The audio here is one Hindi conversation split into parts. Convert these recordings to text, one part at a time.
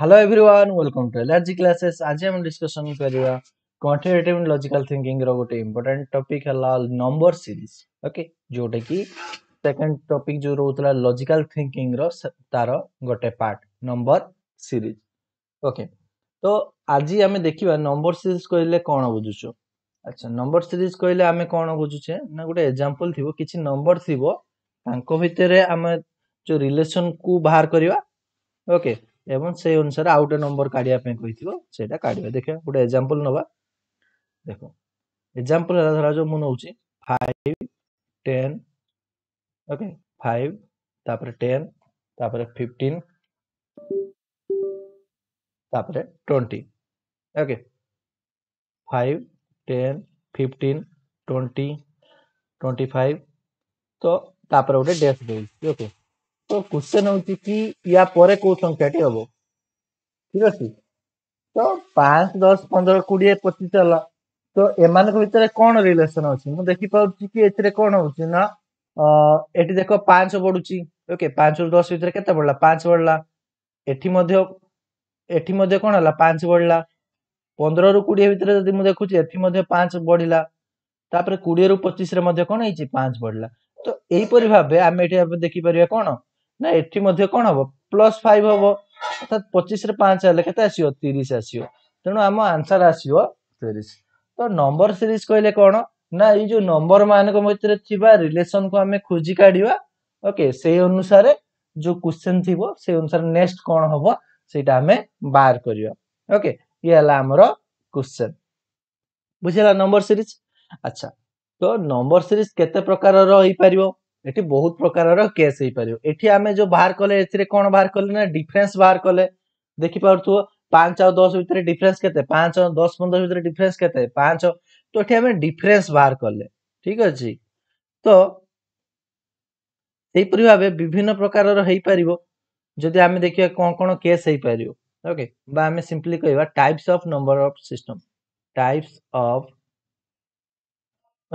Hello everyone welcome to allergy classes আজি আমি ডিসকসন করিবা କ୍ୱାଣ୍ଟିଟେଟିଭ୍ ଲଜିକାଲ୍ ଥିଙ୍କିଙ୍ଗର ଗୋଟେ ଇମ୍ପୋର୍ଟାଣ୍ଟ ଟପିକ୍ ହେଲା ନମ୍ବର ସିରିଜ୍ ଓକେ ଯେଉଁଟାକି ସେକେଣ୍ଡ ଟପିକ୍ ଯେଉଁ ରହୁଥିଲା ଲଜିକାଲ୍ ଥିଙ୍କିଙ୍ଗର ତାର ଗୋଟେ ପାର୍ଟ ନମ୍ବର ସିରିଜ୍ ଓକେ ତ ଆଜି ଆମେ ଦେଖିବା ନମ୍ବର ସିରିଜ୍ କହିଲେ କ'ଣ ବୁଝୁଛୁ ଆଚ୍ଛା ନମ୍ବର ସିରିଜ୍ କହିଲେ ଆମେ କ'ଣ ବୁଝୁଛେ ନା ଗୋଟେ ଏକ୍ଜାମ୍ପଲ୍ ଥିବ କିଛି ନମ୍ବର ଥିବ ତାଙ୍କ ଭିତରେ ଆମେ ଯେଉଁ ରିଲେସନ୍କୁ ବାହାର କରିବା ଓକେ ଏବଂ ସେଇ ଅନୁସାରେ ଆଉ ଗୋଟେ ନମ୍ବର କାଢ଼ିବା ପାଇଁ କହିଥିବ ସେଇଟା କାଢ଼ିବା ଦେଖିବା ଗୋଟେ ଏକ୍ଜାମ୍ପଲ୍ ନେବା ଦେଖ ଏକ୍ଜାମ୍ପଲ୍ ହେଲା ଧରାଯାଉ ମୁଁ ନେଉଛି ଫାଇଭ୍ ଟେନ୍ ଓକେ ଫାଇଭ୍ ତାପରେ ଟେନ୍ ତାପରେ ଫିଫ୍ଟିନ୍ ତାପରେ twenty okay five ten fifteen twenty twenty five তো তারপরে ওটা ড্যাশ রয়েছে ওকে तो क्वेश्चन हूँ कि या पर कौ संख्या टी हम ठीक अच्छे तो पांच दस पंद्रह कोड़े पचीस हल तो एम भाई कौन रिलेसन अच्छे मुझे देखी पाँची कि एर कौन हो ये देख पांच बढ़ुची ओके पांच रु दस भाई के बढ़ला पांच बढ़ला एटी कौन है पांच बढ़ला पंद्रह रु कोड़े भितर जब मुझे देखुची एटी पांच बढ़ला कोड़े रु पचीस कौन है पांच बढ़ला तो यहीपर भाव आम ये देखिपर कौन ନା ଏଠି ମଧ୍ୟ କ'ଣ ହବ ପ୍ଲସ୍ ଫାଇଭ୍ ହବ ଅର୍ଥାତ୍ ପଚିଶରେ ପାଞ୍ଚ ହେଲେ କେତେ ଆସିବ ତିରିଶ ଆସିବ ତେଣୁ ଆମ ଆନ୍ସର୍ ଆସିବ ତିରିଶ ତ ନମ୍ବର ସିରିଜ୍ କହିଲେ କ'ଣ ନା ଏଇ ଯେଉଁ ନମ୍ବର ମାନଙ୍କ ମଧ୍ୟରେ ଥିବା ରିଲେସନକୁ ଆମେ ଖୋଜି କାଢିବା ଓକେ ସେଇ ଅନୁସାରେ ଯେଉଁ କ୍ୱେଶ୍ଚନ୍ ଥିବ ସେଇ ଅନୁସାରେ ନେକ୍ସଟ କ'ଣ ହବ ସେଇଟା ଆମେ ବାହାର କରିବା ଓକେ ଇଏ ହେଲା ଆମର କ୍ୱେଶ୍ଚନ୍ ବୁଝିଲା ନମ୍ବର ସିରିଜ୍ ଆଚ୍ଛା ତ ନମ୍ବର ସିରିଜ୍ କେତେ ପ୍ରକାରର ହେଇପାରିବ एटी बहुत प्रकार केस हो पार एटी आम जो बाहर कले कौन बाहर कले ना डिफरेन्स बाहर कले देखी पार थो पांच आ दस भितर डिफरेन्स के दस पंद्रह भितर डिफरेन्स के पांच तो ये आम डिफरेन्स बाहर कले ठीक अच्छे तो यहपर भाव विभिन्न प्रकार जदि आम देखिए कौन कौन केस हो पार ओके आम सिंपली कह types of number of sim types of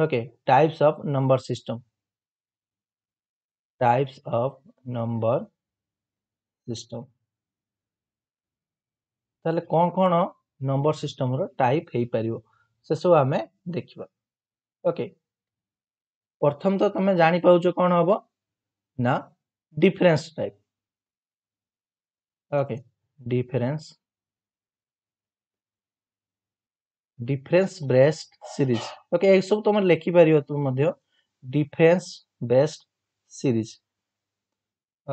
okay types of number system types of number system तले कौन कौन नंबर सिस्टम रो टाइप हो पार से सब आम देखा ओके प्रथम तो तुम जानि पाउ जो कौन होबो ना difference type okay difference difference based series okay एक सब तुम मध्य डिफरेंस बेस्ड सीरीज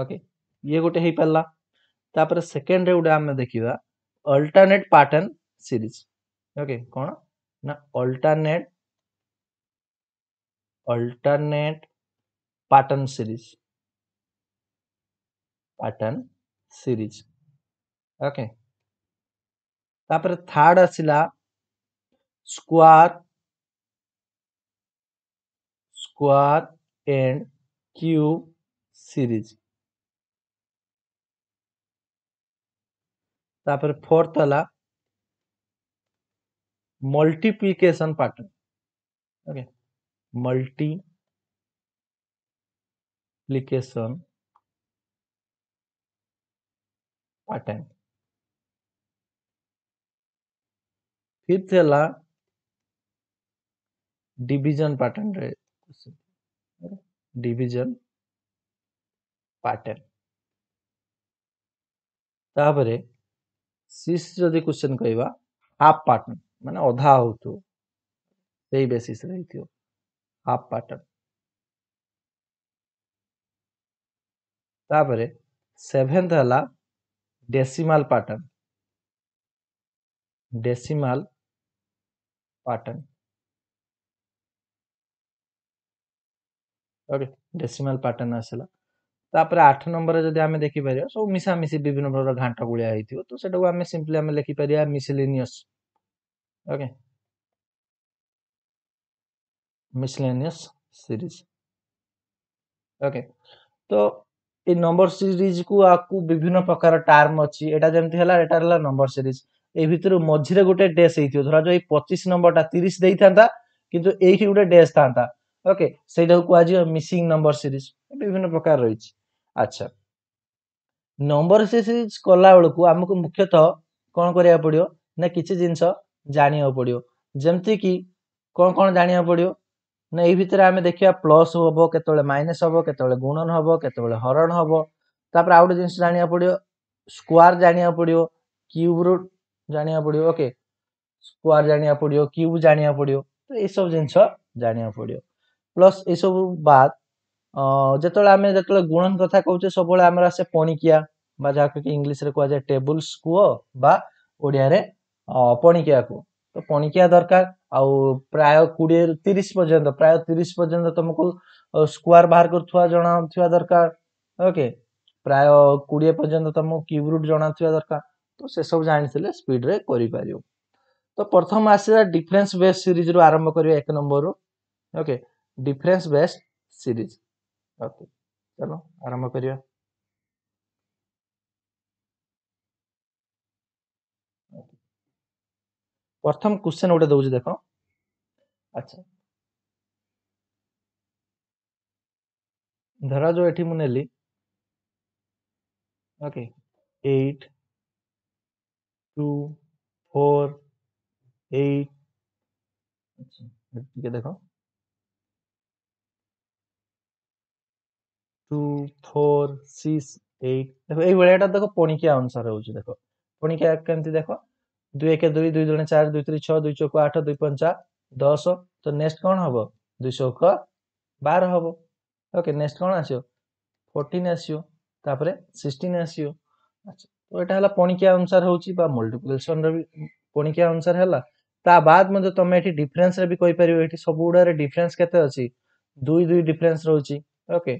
ओके ये गोटे हो पारा सेकेंड गोटे आम देखा अल्टरनेट पैटर्न सीरीज ओके कौन ना alternate alternate pattern series pattern series okay तापर थर्ड आसला square square and cube series तापर फोर्थ वाला multiplication pattern okay multiplication pattern fifth है डिवीजन पैटर्न रे डिजन पैटर्न तापर सीस जदि क्वेश्चन कह हाफ पैटर्न मान अधा सही बेसिस हाफ पैटर्न तापर सेभेन्थ है decimal pattern decimal pattern okay decimal pattern ଆସିଲା ତାପରେ ଆଠ ନମ୍ବରରେ ଯଦି ଆମେ ଦେଖିପାରିବା ସବୁ ମିଶାମିଶି ବିଭିନ୍ନ ପ୍ରକାର ଘାଣ୍ଟ ଗୁଳିଆ ହେଇଥିବ ତ ସେଟାକୁ ଆମେ ସିମ୍ପଲି ଆମେ ଲେଖିପାରିବା miscellaneous okay miscellaneous series okay ତ ଏଇ ନମ୍ବର ସିରିଜକୁ ଆକୁ ବିଭିନ୍ନ ପ୍ରକାର ଟର୍ମ ଅଛି ଏଇଟା ଯେମିତି ହେଲା ଏଇଟା ହେଲା ନମ୍ବର ସିରିଜ୍ ଏଇ ଭିତରୁ ମଝିରେ ଗୋଟେ ଡେସ୍ ହେଇଥିବ ଧରାଯାଉ ଏଇ ପଚିଶ ନମ୍ବରଟା ତିରିଶ ଦେଇଥାନ୍ତା କିନ୍ତୁ ଏଇଠି ଗୋଟେ ଡେସ୍ ଥାନ୍ତା ওকে ସେଇଟାକୁ କୁହାଯିବ ମିସିଂ ନମ୍ବର ସିରିଜ୍ ବିଭିନ୍ନ ପ୍ରକାର ରହିଛି ଆଚ୍ଛା ନମ୍ବର ସିରିଜ୍ କଲାବେଳକୁ ଆମକୁ ମୁଖ୍ୟତଃ କ'ଣ କରିବାକୁ ପଡ଼ିବ ନା କିଛି ଜିନିଷ ଜାଣିବାକୁ ପଡ଼ିବ ଯେମିତିକି କ'ଣ କ'ଣ ଜାଣିବାକୁ ପଡ଼ିବ ନା ଏଇ ଭିତରେ ଆମେ ଦେଖିବା ପ୍ଲସ୍ ହେବ କେତେବେଳେ ମାଇନସ୍ ହେବ କେତେବେଳେ ଗୁଣନ ହେବ କେତେବେଳେ ହରଣ ହେବ ତାପରେ ଆଉ ଗୋଟେ ଜିନିଷ ଜାଣିବାକୁ ପଡ଼ିବ ସ୍କୋୟାର ଜାଣିବାକୁ ପଡ଼ିବ କ୍ୟୁବ୍ ରୁଟ୍ ଜାଣିବାକୁ ପଡ଼ିବ ଓକେ ସ୍କୋୟାର ଜାଣିବାକୁ ପଡ଼ିବ କ୍ୟୁବ୍ ଜାଣିବାକୁ ପଡ଼ିବ ତ ଏସବୁ ଜିନିଷ ଜାଣିବାକୁ ପଡ଼ିବ ପ୍ଲସ୍ ଏସବୁ ବାଦ୍ ଯେତେବେଳେ ଆମେ ଯେତେବେଳେ ଗୁଣନ କଥା କହୁଛେ ସବୁବେଳେ ଆମର ଆସେ ପଣିକିଆ ବା ଯାହାକୁ କି ଇଂଲିଶରେ କୁହାଯାଏ ଟେବୁଲ୍ସ କୁହ ବା ଓଡ଼ିଆରେ ପଣିକିଆ କୁହ ତ ପଣିକିଆ ଦରକାର ଆଉ ପ୍ରାୟ କୋଡ଼ିଏରୁ ତିରିଶ ପର୍ଯ୍ୟନ୍ତ ପ୍ରାୟ ତିରିଶ ପର୍ଯ୍ୟନ୍ତ ତୁମକୁ ସ୍କୋୟାର ବାହାର କରୁଥିବା ଜଣାଥିବା ଦରକାର ଓକେ ପ୍ରାୟ କୋଡ଼ିଏ ପର୍ଯ୍ୟନ୍ତ ତୁମକୁ କ୍ୟୁବ୍ ଜଣାଥିବା ଦରକାର ତ ସେସବୁ ଜାଣିଥିଲେ ସ୍ପିଡ଼ରେ କରିପାରିବ ତ ପ୍ରଥମ ଆସିଲା ଡିଫରେନ୍ସ ବେସ୍ ସିରିଜରୁ ଆରମ୍ଭ କରିବା ଏକ ନମ୍ବରରୁ okay difference based series okay चलो आरंभ कर प्रथम क्वेश्चन गोटे दौर देख अच्छा धरा जो अच्छा, ये मुझे okay eight two four eight अच्छा देख टू सिक्स देख यहीटा देख पणिकिया अनुसार हो देख पणिकिया कमी देख दुई एक दुई दुई जन चार दु तीन छः दुई चौक आठ दुई पंचा दस तो नेक्स्ट कौन हम दुई चौक बार हम ओके नेक्स्ट कौन आसो फोर्टिन आसो तापर सिक्सटन आसो अच्छा तो यहाँ है पणिकिया अनुसार हो मल्टीप्लिकेसन पणिकिया अनुसार है ता बाद मतलब तुम ये डिफरेन्स भी कहींपर ये सब गुड़ा डिफरेन्स के दुई दुई डिफरेन्स रोचे ओके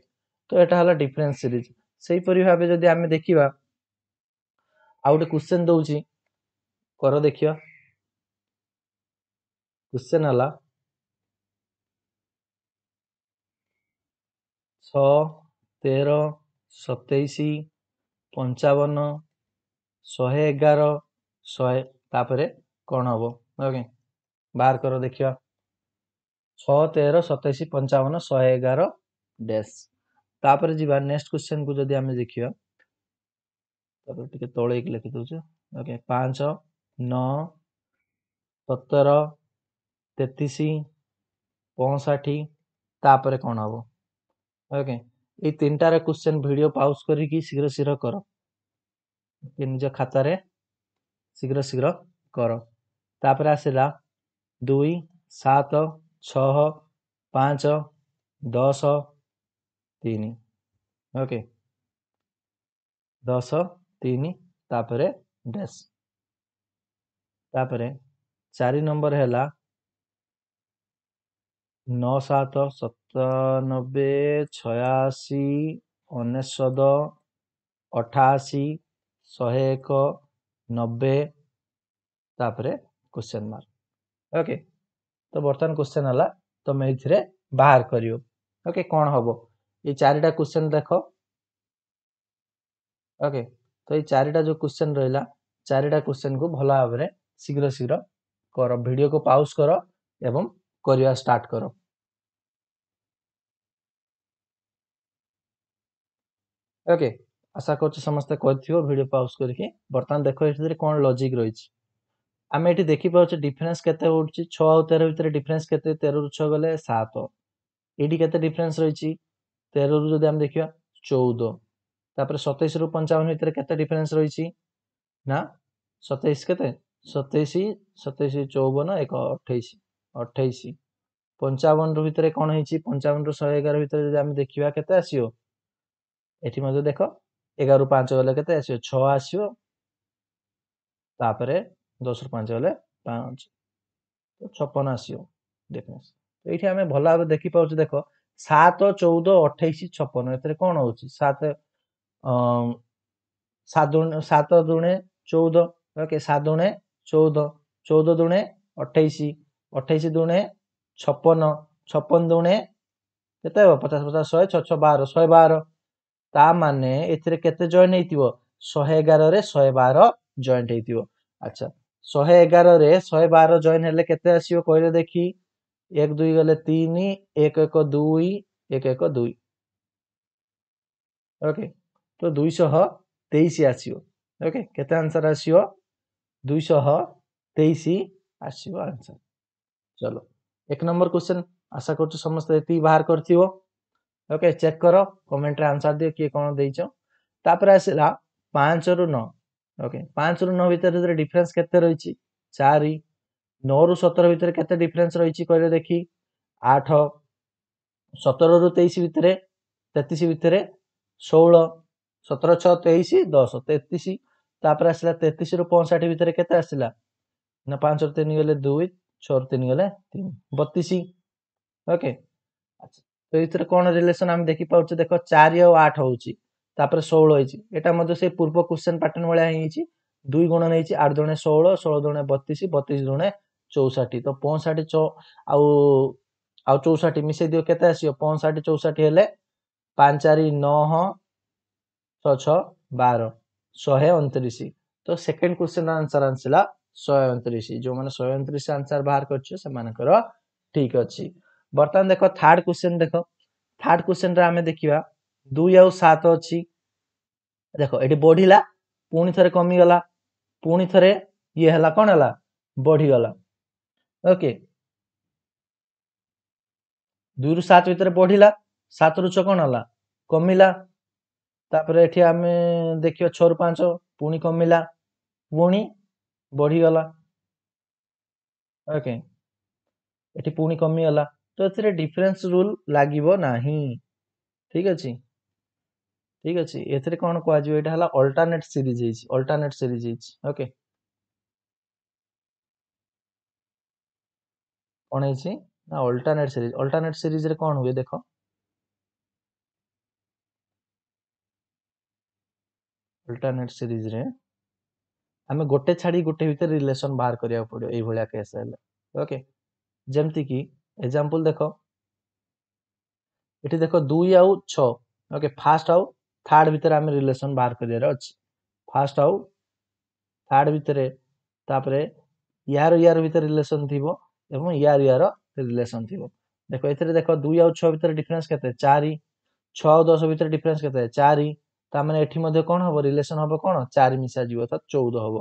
ତ ଏଇଟା ହେଲା ଡିଫରେନ୍ସ ସିରିଜ ସେହିପରି ଭାବେ ଯଦି ଆମେ ଦେଖିବା ଆଉ ଗୋଟେ କ୍ୱେଶ୍ଚେନ୍ ଦଉଛି କର ଦେଖିବା କ୍ୱେଶ୍ଚେନ୍ ହେଲା ଛଅ ତେର ସତେଇଶ ପଞ୍ଚାବନ ଶହେ ଏଗାର ଶହେ ତାପରେ କ'ଣ ହବ ଓକେ ବାହାର କର ଦେଖିବା ଛଅ ତେର ସତେଇଶ ପଞ୍ଚାବନ ଶହେ ଏଗାର ଡେସ୍ तापर जीवा नेक्स्ट क्वेश्चन को जब आम देखा तब तले कि लिखिद ओके पांच नतर तेतीस पंसठी तापर कौन हम ओके ये तीन टार क्वेश्चन भिड पाउज करी शीघ्र शीघ्र कर निज खातार शीघ्र शीघ्र कर तापर आसला दुई सात छ पांच दस ତିନି ଓକେ ଦଶ ତିନି ତାପରେ ଡ୍ୟାସ୍ ତାପରେ ଚାରି ନମ୍ବର ହେଲା ନଅ ସାତ ସତାନବେ ଛୟାଅଶୀ ଅନେଶତ ଅଠାଅଶୀ ଶହେ ଏକ ନବେ ତାପରେ କୋଶ୍ଚେନ୍ ମାର୍କ ଓକେ ତ ବର୍ତ୍ତମାନ କୋଶ୍ଚେନ୍ ହେଲା ତମେ ଏଥିରେ ବାହାର କରିବ ଓକେ କ'ଣ ହେବ ये चारिटा क्वेश्चन देख ओके तो ये चारिटा जो क्वेश्चन रहा चारिटा क्वेश्चन को भल भाव शीघ्र शीघ्र कर भिडियो को पाउज कर एवं करवा स्टार्ट कर ओके आशा कर समस्त कर पाउज करके बर्तमान देख ये कौन लजिक रही आम ये पाचे डिफरेन्स के उठे छः तेरह भितर डिफरेन्स के तेरह रू छः गले सात ये केफरेन्स रही তেরু যদি আমি ଦେଖିବା চৌদ ତାପରେ ସତେଇଶରୁ ପଞ୍ଚାବନ ଭିତରେ କେତେ ଡିଫରେନ୍ସ ରହିଛି ନା ସତେଇଶ କେତେ ସତେଇଶ ସତେଇଶ ଚଉବନ ଏକ ଅଠେଇଶ ଅଠେଇଶ ପଞ୍ଚାବନରୁ ଭିତରେ କ'ଣ ହେଇଛି ପଞ୍ଚାବନରୁ ଶହେ ଏଗାର ଭିତରେ ଯଦି ଆମେ ଦେଖିବା କେତେ ଆସିବ ଏଠି ମଧ୍ୟ ଦେଖ ଏଗାରରୁ ପାଞ୍ଚ ଗଲେ କେତେ ଆସିବ ଛଅ ଆସିବ ତାପରେ ଦଶରୁ ପାଞ୍ଚ ଗଲେ ପାଞ୍ଚ ଛପନ ଆସିବ ଡିଫରେନ୍ସ ଏଇଠି ଆମେ ଭଲ ଭାବେ ଦେଖିପାରୁଛୁ ଦେଖ ସାତ ଚଉଦ ଅଠେଇଶ ଛପନ ଏଥିରେ କଣ ହଉଛି ସାତ ସାତ ଦୁଣେ ଚଉଦ ଓକେ ସାତ ଦୁଣେ ଚଉଦ ଚଉଦ ଦୁଣେ ଅଠେଇଶ ଅଠେଇଶ ଦୁଣେ ଛପନ ଛପନ ଦୁଣେ କେତେ ହେବ ପଚାଶ ପଚାଶ ଶହେ ଛଅ ଛଅ ବାର ଶହେ ବାର ତା ମାନେ ଏଥିରେ କେତେ ଜଏଣ୍ଟ ହେଇଥିବ ଶହେ ଏଗାରରେ ଶହେ ବାର ଜଏଣ୍ଟ ହେଇଥିବ ଆଚ୍ଛା ଶହେ ଏଗାରରେ ଶହେ ବାର ଜଏନ୍ ହେଲେ କେତେ ଆସିବ କହିଲେ ଦେଖି এক দুই গেলে তিন এক এক দুই এক এক দুই ওকে তো দুইশহ তেইশ আসিব ওকে কেতে আনসার আসিব দুইশহ তেইশ আসিব আনসার চলো এক নম্বর কোশ্চেন আশা করছো সমস্ত এটি বাহার করথিব ওকে চেক কর কমেন্টরে আনসার দিও কিয়ে কোন দেইছ তারপরে আসিলা পাঁচরু নয় ওকে পাঁচরু নয় ভিতরে ভিতরে ডিফরেন্স কেতে রয়েছে চারি ନଅରୁ ସତର ଭିତରେ କେତେ ଡିଫରେନ୍ସ ରହିଛି କହିଲେ ଦେଖି ଆଠ ସତରରୁ ତେଇଶ ଭିତରେ ତେତିଶ ଭିତରେ ଷୋହଳ ସତର ଛଅ ତେଇଶ ଦଶ ତେତିଶ ତାପରେ ଆସିଲା ତେତିଶରୁ ପଞ୍ଚଷଠି ଭିତରେ କେତେ ଆସିଲା ନା ପାଞ୍ଚରୁ ତିନି ଗଲେ ଦୁଇ ଛଅରୁ ତିନି ଗଲେ ତିନି ବତିଶ ଓକେ ତ ଏଇଥିରେ କ'ଣ ରିଲେସନ୍ ଆମେ ଦେଖିପାରୁଛେ ଦେଖ ଚାରି ଆଉ ଆଠ ହେଉଛି ତାପରେ ଷୋହଳ ହେଇଛି ଏଇଟା ମଧ୍ୟ ସେ ପୂର୍ବ କ୍ୱେଶ୍ଚନ୍ ପାଟର୍ଣ୍ଣ ଭଳିଆ ହେଇଛି ଦୁଇ ଗୁଣ ନେଇଛି ଆଠ ଜଣେ ଷୋହଳ ଷୋହଳ ଜଣେ ବତିଶ ବତିଶ ଜଣେ चौसठी तो पंसठ चौ चौसठ मिसई दिव के पंसठ चौसठ हेले पांच चार नौ छ बार शहे अंतरीश तो सेकेंड क्वेश्चन आंसर आसला शहे अंतरीश जो मैंने शहे अंतरीश आंसर बाहर कर ठीक अच्छे बर्तमान देख थार्ड क्वेश्चन देख थार्ड क्वेश्चन रे देखा दुई आत अच्छी देख ये बढ़ला पुणी थे कमीगला पुणी थे ये कौन है बढ़ीगला ଓକେ ଦୁଇରୁ ସାତ ଭିତରେ ବଢ଼ିଲା ସାତରୁ ଛଅ କ'ଣ ହେଲା କମିଲା ତାପରେ ଏଠି ଆମେ ଦେଖିବା ଛଅରୁ ପାଞ୍ଚ ପୁଣି କମିଲା ପୁଣି ବଢ଼ିଗଲା ଓକେ ଏଠି ପୁଣି କମିଗଲା ତ ଏଥିରେ ଡିଫରେନ୍ସ ରୁଲ୍ ଲାଗିବ ନାହିଁ ଠିକ୍ ଅଛି ଠିକ୍ ଅଛି ଏଥିରେ କ'ଣ କୁହାଯିବ ଏଇଟା ହେଲା ଅଲ୍ଟରନେଟ୍ ସିରିଜ୍ ହେଇଛି ଅଲ୍ଟରନେଟ୍ ସିରିଜ୍ ହେଇଛି ଓକେ ଉଣେଇଶ ନା ଅଲ୍ଟରନେଟ୍ ସିରିଜ୍ ଅଲ୍ଟରନେଟ୍ ସିରିଜ୍ରେ କ'ଣ ହୁଏ ଦେଖ ଅଲ୍ଟରନେଟ୍ ସିରିଜ୍ରେ ଆମେ ଗୋଟେ ଛାଡ଼ି ଗୋଟେ ଭିତରେ ରିଲେସନ୍ ବାହାର କରିବାକୁ ପଡ଼ିବ ଏଇଭଳିଆ କେସ୍ ହେଲେ ଓକେ ଯେମିତିକି ଏକ୍ଜାମ୍ପଲ୍ ଦେଖ ଏଠି ଦେଖ ଦୁଇ ଆଉ ଛଅ ଓକେ ଫାର୍ଷ୍ଟ ଆଉ ଥାର୍ଡ଼ ଭିତରେ ଆମେ ରିଲେସନ୍ ବାହାର କରିବାର ଅଛି ଫାର୍ଷ୍ଟ ଆଉ ଥାର୍ଡ଼ ଭିତରେ ତାପରେ ୟାର ୟାର ଭିତରେ ରିଲେସନ୍ ଥିବ ଏବଂ ୟାର ୟାର ରିଲେସନ୍ ଥିବ ଦେଖ ଏଥିରେ ଦେଖ ଦୁଇ ଆଉ ଛଅ ଭିତରେ ଡିଫରେନ୍ସ କେତେ ଚାରି ଛଅ ଆଉ ଦଶ ଭିତରେ ଡିଫରେନ୍ସ କେତେ ଚାରି ତାମାନେ ଏଠି ମଧ୍ୟ କ'ଣ ହେବ ରିଲେସନ୍ ହେବ କ'ଣ ଚାରି ମିଶାଯିବ ଅର୍ଥାତ୍ ଚଉଦ ହେବ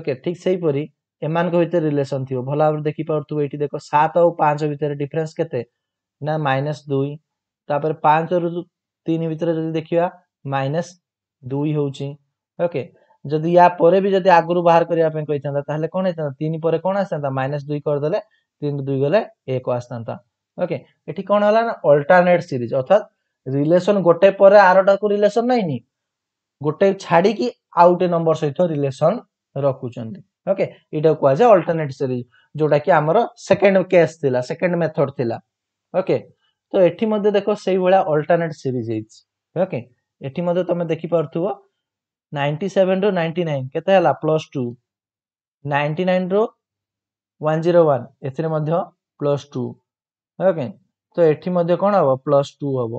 ଓକେ ଠିକ୍ ସେହିପରି ଏମାନଙ୍କ ଭିତରେ ରିଲେସନ୍ ଥିବ ଭଲ ଭାବରେ ଦେଖିପାରୁଥିବ ଏଠି ଦେଖ ସାତ ଆଉ ପାଞ୍ଚ ଭିତରେ ଡିଫରେନ୍ସ କେତେ ନା ମାଇନସ୍ ଦୁଇ ତାପରେ ପାଞ୍ଚରୁ ତିନି ଭିତରେ ଯଦି ଦେଖିବା ମାଇନସ୍ ଦୁଇ ହେଉଛି ଓକେ ଯଦି ୟା ପରେ ବି ଯଦି ଆଗରୁ ବାହାର କରିବା ପାଇଁ କହିଥାନ୍ତା ତାହେଲେ କ'ଣ ହେଇଥାନ୍ତା ତିନି ପରେ କ'ଣ ଆସିଥାନ୍ତା ମାଇନସ୍ ଦୁଇ କରିଦେଲେ ତିନି ଦୁଇ ଗଲେ ଏକ ଆସିଥାନ୍ତା ଓକେ ଏଠି କ'ଣ ହେଲା ନା ଅଲ୍ଟରନେଟ୍ ସିରିଜ ଅର୍ଥାତ୍ ରିଲେସନ୍ ଗୋଟେ ପରେ ଆରଟାକୁ ରିଲେସନ୍ ନାଇଁନି ଗୋଟେ ଛାଡ଼ିକି ଆଉ ଗୋଟେ ନମ୍ବର ସହିତ ରିଲେସନ୍ ରଖୁଛନ୍ତି ଓକେ ଏଇଟାକୁ କୁହାଯାଏ ଅଲ୍ଟରନେଟ୍ ସିରିଜ ଯୋଉଟାକି ଆମର ସେକେଣ୍ଡ କେସ୍ ଥିଲା ସେକେଣ୍ଡ ମେଥଡ୍ ଥିଲା ଓକେ ତ ଏଠି ମଧ୍ୟ ଦେଖ ସେଇଭଳିଆ ଅଲ୍ଟରନେଟ୍ ସିରିଜ ହେଇଛି ଓକେ ଏଠି ମଧ୍ୟ ତମେ ଦେଖିପାରୁଥିବ ninety ninety seven row ninety nine के plus two one zero one ଏଥିରେ ମଧ୍ୟ ପ୍ଲସ୍ ଟୁ ଓକେ ତ ଏଠି ମଧ୍ୟ କଣ ହେବ ପ୍ଲସ୍ ଟୁ ହେବ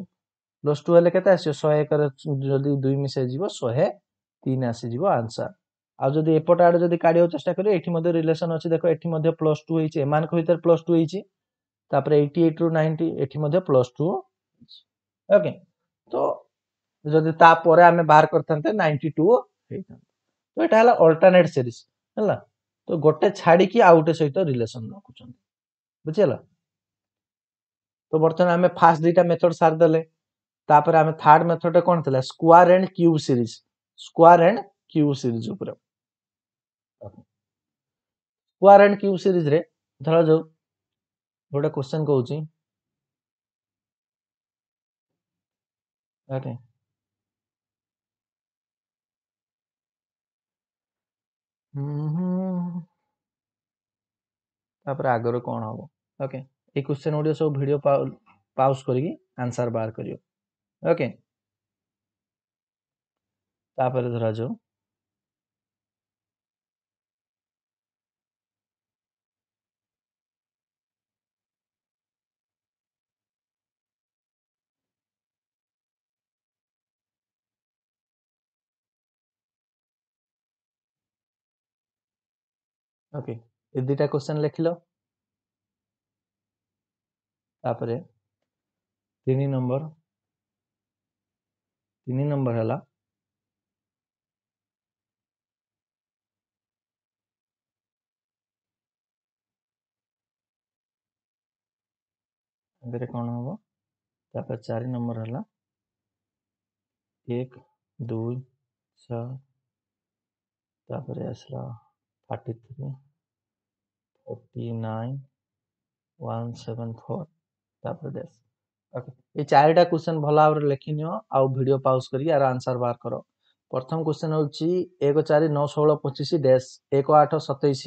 ପ୍ଲସ୍ ଟୁ ହେଲେ କେତେ ଆସିବ ଶହେ एक ଯଦି ଦୁଇ मिसाई ଶହେ ତିନି ଆସିଯିବ आंसर ଆଉ ଯଦି ଏପଟ ଆଡ଼େ ଯଦି କାଢ଼ିବାକୁ ଚେଷ୍ଟା କରିବେ ଏଠି ମଧ୍ୟ ରିଲେସନ୍ ଅଛି ଦେଖ ଏଠି ମଧ୍ୟ ପ୍ଲସ୍ ଟୁ ହେଇଛି ଏମାନଙ୍କ ଭିତରେ ପ୍ଲସ୍ ଟୁ ହେଇଛି ତାପରେ ଏଇଟି ଏଇଟ୍ରୁ ନାଇଣ୍ଟି ଏଠି ମଧ୍ୟ ପ୍ଲସ୍ ଟୁ ଓକେ ତ जदि आम बाहर करते नाइंटी टू तो यहाँ है अल्टरनेट सीरीज है तो गोटे छाड़ी आउ गोटे सहित रिलेसन रखुन बुझेगा तो बर्तमान आम फास्ट दुटा मेथड सारीदे आम थार्ड मेथड कौन थी square and cube series square and cube series उपर एंड क्यूब सीरीज रे जो गोटे क्वेश्चन कौच Mhm. ତାପରେ ଆଗରୁ କ'ଣ ହବ ଓକେ ଏଇ କ୍ୱେଶ୍ଚନ୍ ଗୁଡ଼ିକ ସବୁ ଭିଡ଼ିଓ ପାଉଜ୍ କରିକି ଆନ୍ସର୍ ବାହାର କରିବ ଓକେ ତାପରେ ଧରାଯାଉ ओके ये दुटा क्वेश्चन लिखल तापर तीन नंबर तीन नंबर है कौन हम ताप चार नंबर है एक दुई छपर आसला thirty three forty nine one seven four ତାପରେ ଦେସ୍ ଓକେ ଏ ଚାରିଟା କ୍ୱେଶ୍ଚନ୍ ଭଲ ଭାବରେ ଲେଖିନିଅ ଆଉ ଭିଡ଼ିଓ ପାଉଜ୍ କରିକି ଆର ଆନ୍ସର୍ ବାହାର କର ପ୍ରଥମ କ୍ୱେଶ୍ଚନ୍ ହେଉଛି ଏକ ଚାରି ନଅ ଷୋହଳ ପଚିଶ ଡ୍ୟାସ୍ ଏକ ଆଠ ସତେଇଶ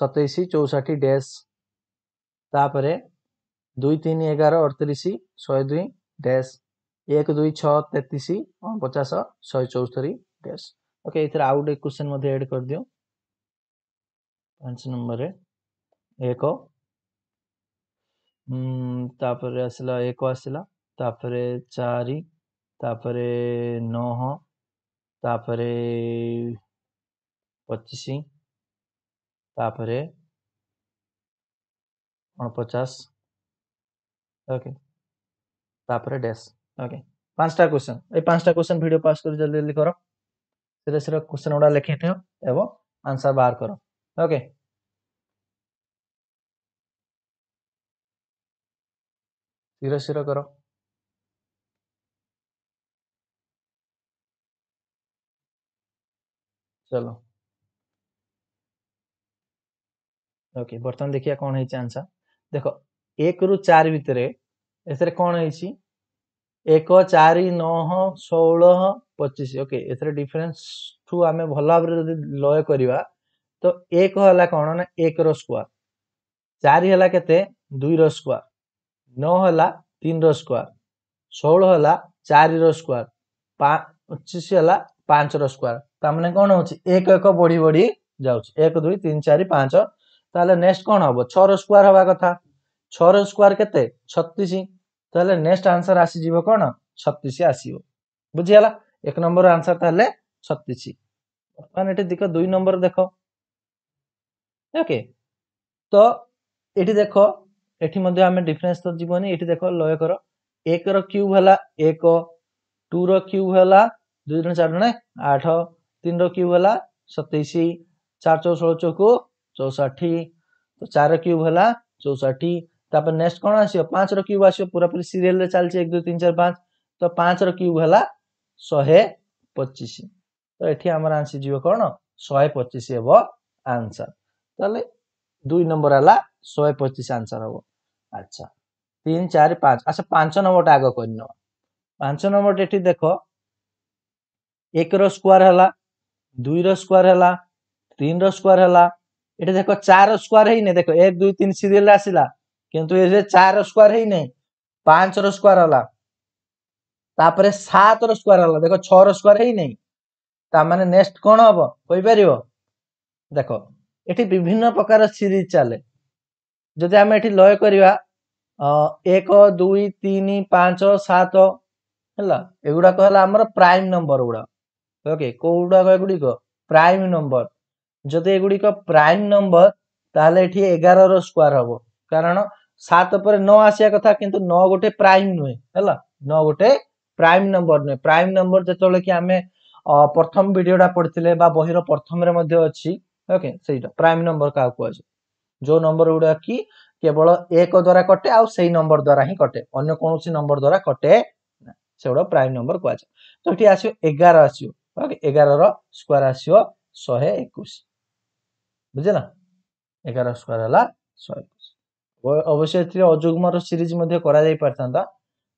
ସତେଇଶ ଚଉଷଠି ଡ୍ୟାସ୍ ତାପରେ ଦୁଇ ତିନି ଏଗାର ଅଡ଼ତିରିଶ ଶହେ ଦୁଇ ଡ୍ୟାସ୍ ଏକ ଦୁଇ ଛଅ ତେତିଶ ପଚାଶ ଶହେ ଚଉସ୍ତରୀ ଡ୍ୟାସ୍ ଓକେ ଏଥିରେ ଆଉ ଗୋଟେ କ୍ୱେଶ୍ଚନ୍ ମଧ୍ୟ ଏଡ଼୍ କରିଦିଅ आंसर नंबर 1 2 3 তারপরে আসিলা 1 আসিলা তারপরে 4 তারপরে 9 তারপরে 25 তারপরে 40 ओके তারপরে ড্যাশ ওকে পাঁচটা क्वेश्चन এই পাঁচটা क्वेश्चन ভিডিও পাস করে জल्दी-জल्दी করো সিলেસર क्वेश्चन ওরা লিখে থো এবো आंसर बाहर करो ओके धीरे धीरे करो चलो ओके बर्तमान देखिए कौन है आंसर देख एक रु चार भितर एस कौन है एक चार नौ षोल पचिश ओके डिफरेंस ठू आम भल भाव लय करवा তো ଏକ ହେଲା କ'ଣ ନା ଏକର ସ୍କୋୟାର ଚାରି ହେଲା କେତେ ଦୁଇର ସ୍କୋୟାର ନଅ ହେଲା ତିନିର ସ୍କୋୟାର ଷୋହଳ ହେଲା ଚାରିର ସ୍କୋୟାର ପଚିଶ ହେଲା ପାଞ୍ଚର ସ୍କୋୟାର ତାମାନେ କ'ଣ ହେଉଛି ଏକ ଏକ ବଢ଼ି ବଢ଼ି ଯାଉଛି ଏକ ଦୁଇ ତିନି ଚାରି ପାଞ୍ଚ ତାହେଲେ ନେକ୍ସଟ କ'ଣ ହବ ଛଅର ସ୍କୋୟାର ହେବା କଥା ଛଅର ସ୍କୋୟାର କେତେ ଛତିଶ ତାହେଲେ ନେକ୍ସଟ ଆନ୍ସର ଆସିଯିବ କ'ଣ ଛତିଶ ଆସିବ ବୁଝିଗଲା ଏକ ନମ୍ବର ଆନ୍ସର ତାହେଲେ ଛତିଶ ବର୍ତ୍ତମାନ ଏଠି ଦେଖ ଦୁଇ ନମ୍ବର ଦେଖ ଓକେ ତ ଏଠି ଦେଖ ଏଠି ମଧ୍ୟ ଆମେ ଡିଫରେନ୍ସ ତ ଯିବନି ଏଠି ଦେଖ ଲୟ କର ଏକର କ୍ୟୁବ୍ ହେଲା ଏକ ଟୁର କ୍ୟୁବ୍ ହେଲା ଦୁଇ ଜଣ ଚାରି ଜଣେ ଆଠ ତିନିର କ୍ୟୁବ୍ ହେଲା ସତେଇଶ ଚାରି ଚଉ ଷୋହଳ ଚଉକୁ ଚଉଷଠି ତ ଚାରିର କ୍ୟୁବ୍ ହେଲା ଚଉଷଠି ତାପରେ ନେକ୍ସଟ କ'ଣ ଆସିବ ପାଞ୍ଚର କ୍ୟୁବ୍ ଆସିବ ପୁରାପୁରି ସିରିଏଲରେ ଚାଲିଛି ଏକ ଦୁଇ ତିନି ଚାରି ପାଞ୍ଚ ତ ପାଞ୍ଚର କ୍ୟୁବ୍ ହେଲା ଶହେ ପଚିଶ ତ ଏଠି ଆମର ଆସିଯିବ କ'ଣ ଶହେ ପଚିଶ ହେବ ଆନ୍ସର তাহলে দুই নম্বর ହେଲା ଶହେ ପଚିଶ ଆନ୍ସର ହବ ଆଚ୍ଛା ତିନି ଚାରି ପାଞ୍ଚ ଆଚ୍ଛା ପାଞ୍ଚ ନମ୍ବରଟା ଆଗ କରିନେବା ପାଞ୍ଚ ନମ୍ବରଟା ଏଠି ଦେଖ ଏକର ସ୍କୋୟାର ହେଲା ଦୁଇର ସ୍କୋୟାର ହେଲା ତିନିର ସ୍କୋୟାର ହେଲା ଏଠି ଦେଖ ଚାର ସ୍କୋୟାର ହେଇନି ଦେଖ ଏକ ଦୁଇ ତିନି ସିରିଏଲ ଆସିଲା କିନ୍ତୁ ଏଥିରେ ଚାର ସ୍କୋୟାର ହେଇନାହିଁ ପାଞ୍ଚର ସ୍କୋୟାର ହେଲା ତାପରେ ସାତର ସ୍କୋୟାର ହେଲା ଦେଖ ଛଅର ସ୍କୋୟାର ହେଇନାହିଁ ତା ମାନେ ନେକ୍ସଟ କଣ ହବ କହିପାରିବ ଦେଖ ଏଠି ବିଭିନ୍ନ ପ୍ରକାର ସିରିଜ୍ ଚାଲେ ଯଦି ଆମେ ଏଠି ଲୟ କରିବା ଏକ ଦୁଇ ତିନି ପାଞ୍ଚ ସାତ ହେଲା ଏଗୁଡ଼ାକ ହେଲା ଆମର ପ୍ରାଇମ୍ ନମ୍ବର ଗୁଡ଼ାକ ଓକେ କେଉଁଗୁଡ଼ାକ ଏଗୁଡ଼ିକ ପ୍ରାଇମ୍ ନମ୍ବର ଯଦି ଏଗୁଡ଼ିକ ପ୍ରାଇମ୍ ନମ୍ବର ତାହେଲେ ଏଠି ଏଗାରର ସ୍କୋୟାର ହବ କାରଣ ସାତ ପରେ ନଅ ଆସିବା କଥା କିନ୍ତୁ ନଅ ଗୋଟେ ପ୍ରାଇମ୍ ନୁହେଁ ହେଲା ନଅ ଗୋଟେ ପ୍ରାଇମ୍ ନମ୍ବର ନୁହେଁ ପ୍ରାଇମ୍ ନମ୍ବର ଯେତେବେଳେ କି ଆମେ ପ୍ରଥମ ଭିଡ଼ିଓଟା ପଢ଼ିଥିଲେ ବା ବହିର ପ୍ରଥମରେ ମଧ୍ୟ ଅଛି ओके सेटा प्राइम नंबर क्या कह जो नंबर गुड़ा कि केवल एक द्वारा कटे आउ से नंबर द्वारा ही कटे अगर कौन सी नंबर द्वारा कटे से गुड़ा प्राइम नंबर कह जाए तो ये आस एगार आसो ओके एगार स्क्वयर आसो शहे एक बुझे एगार स्क्वयर है शहे एक अवश्य अजुग्म सीरीज कर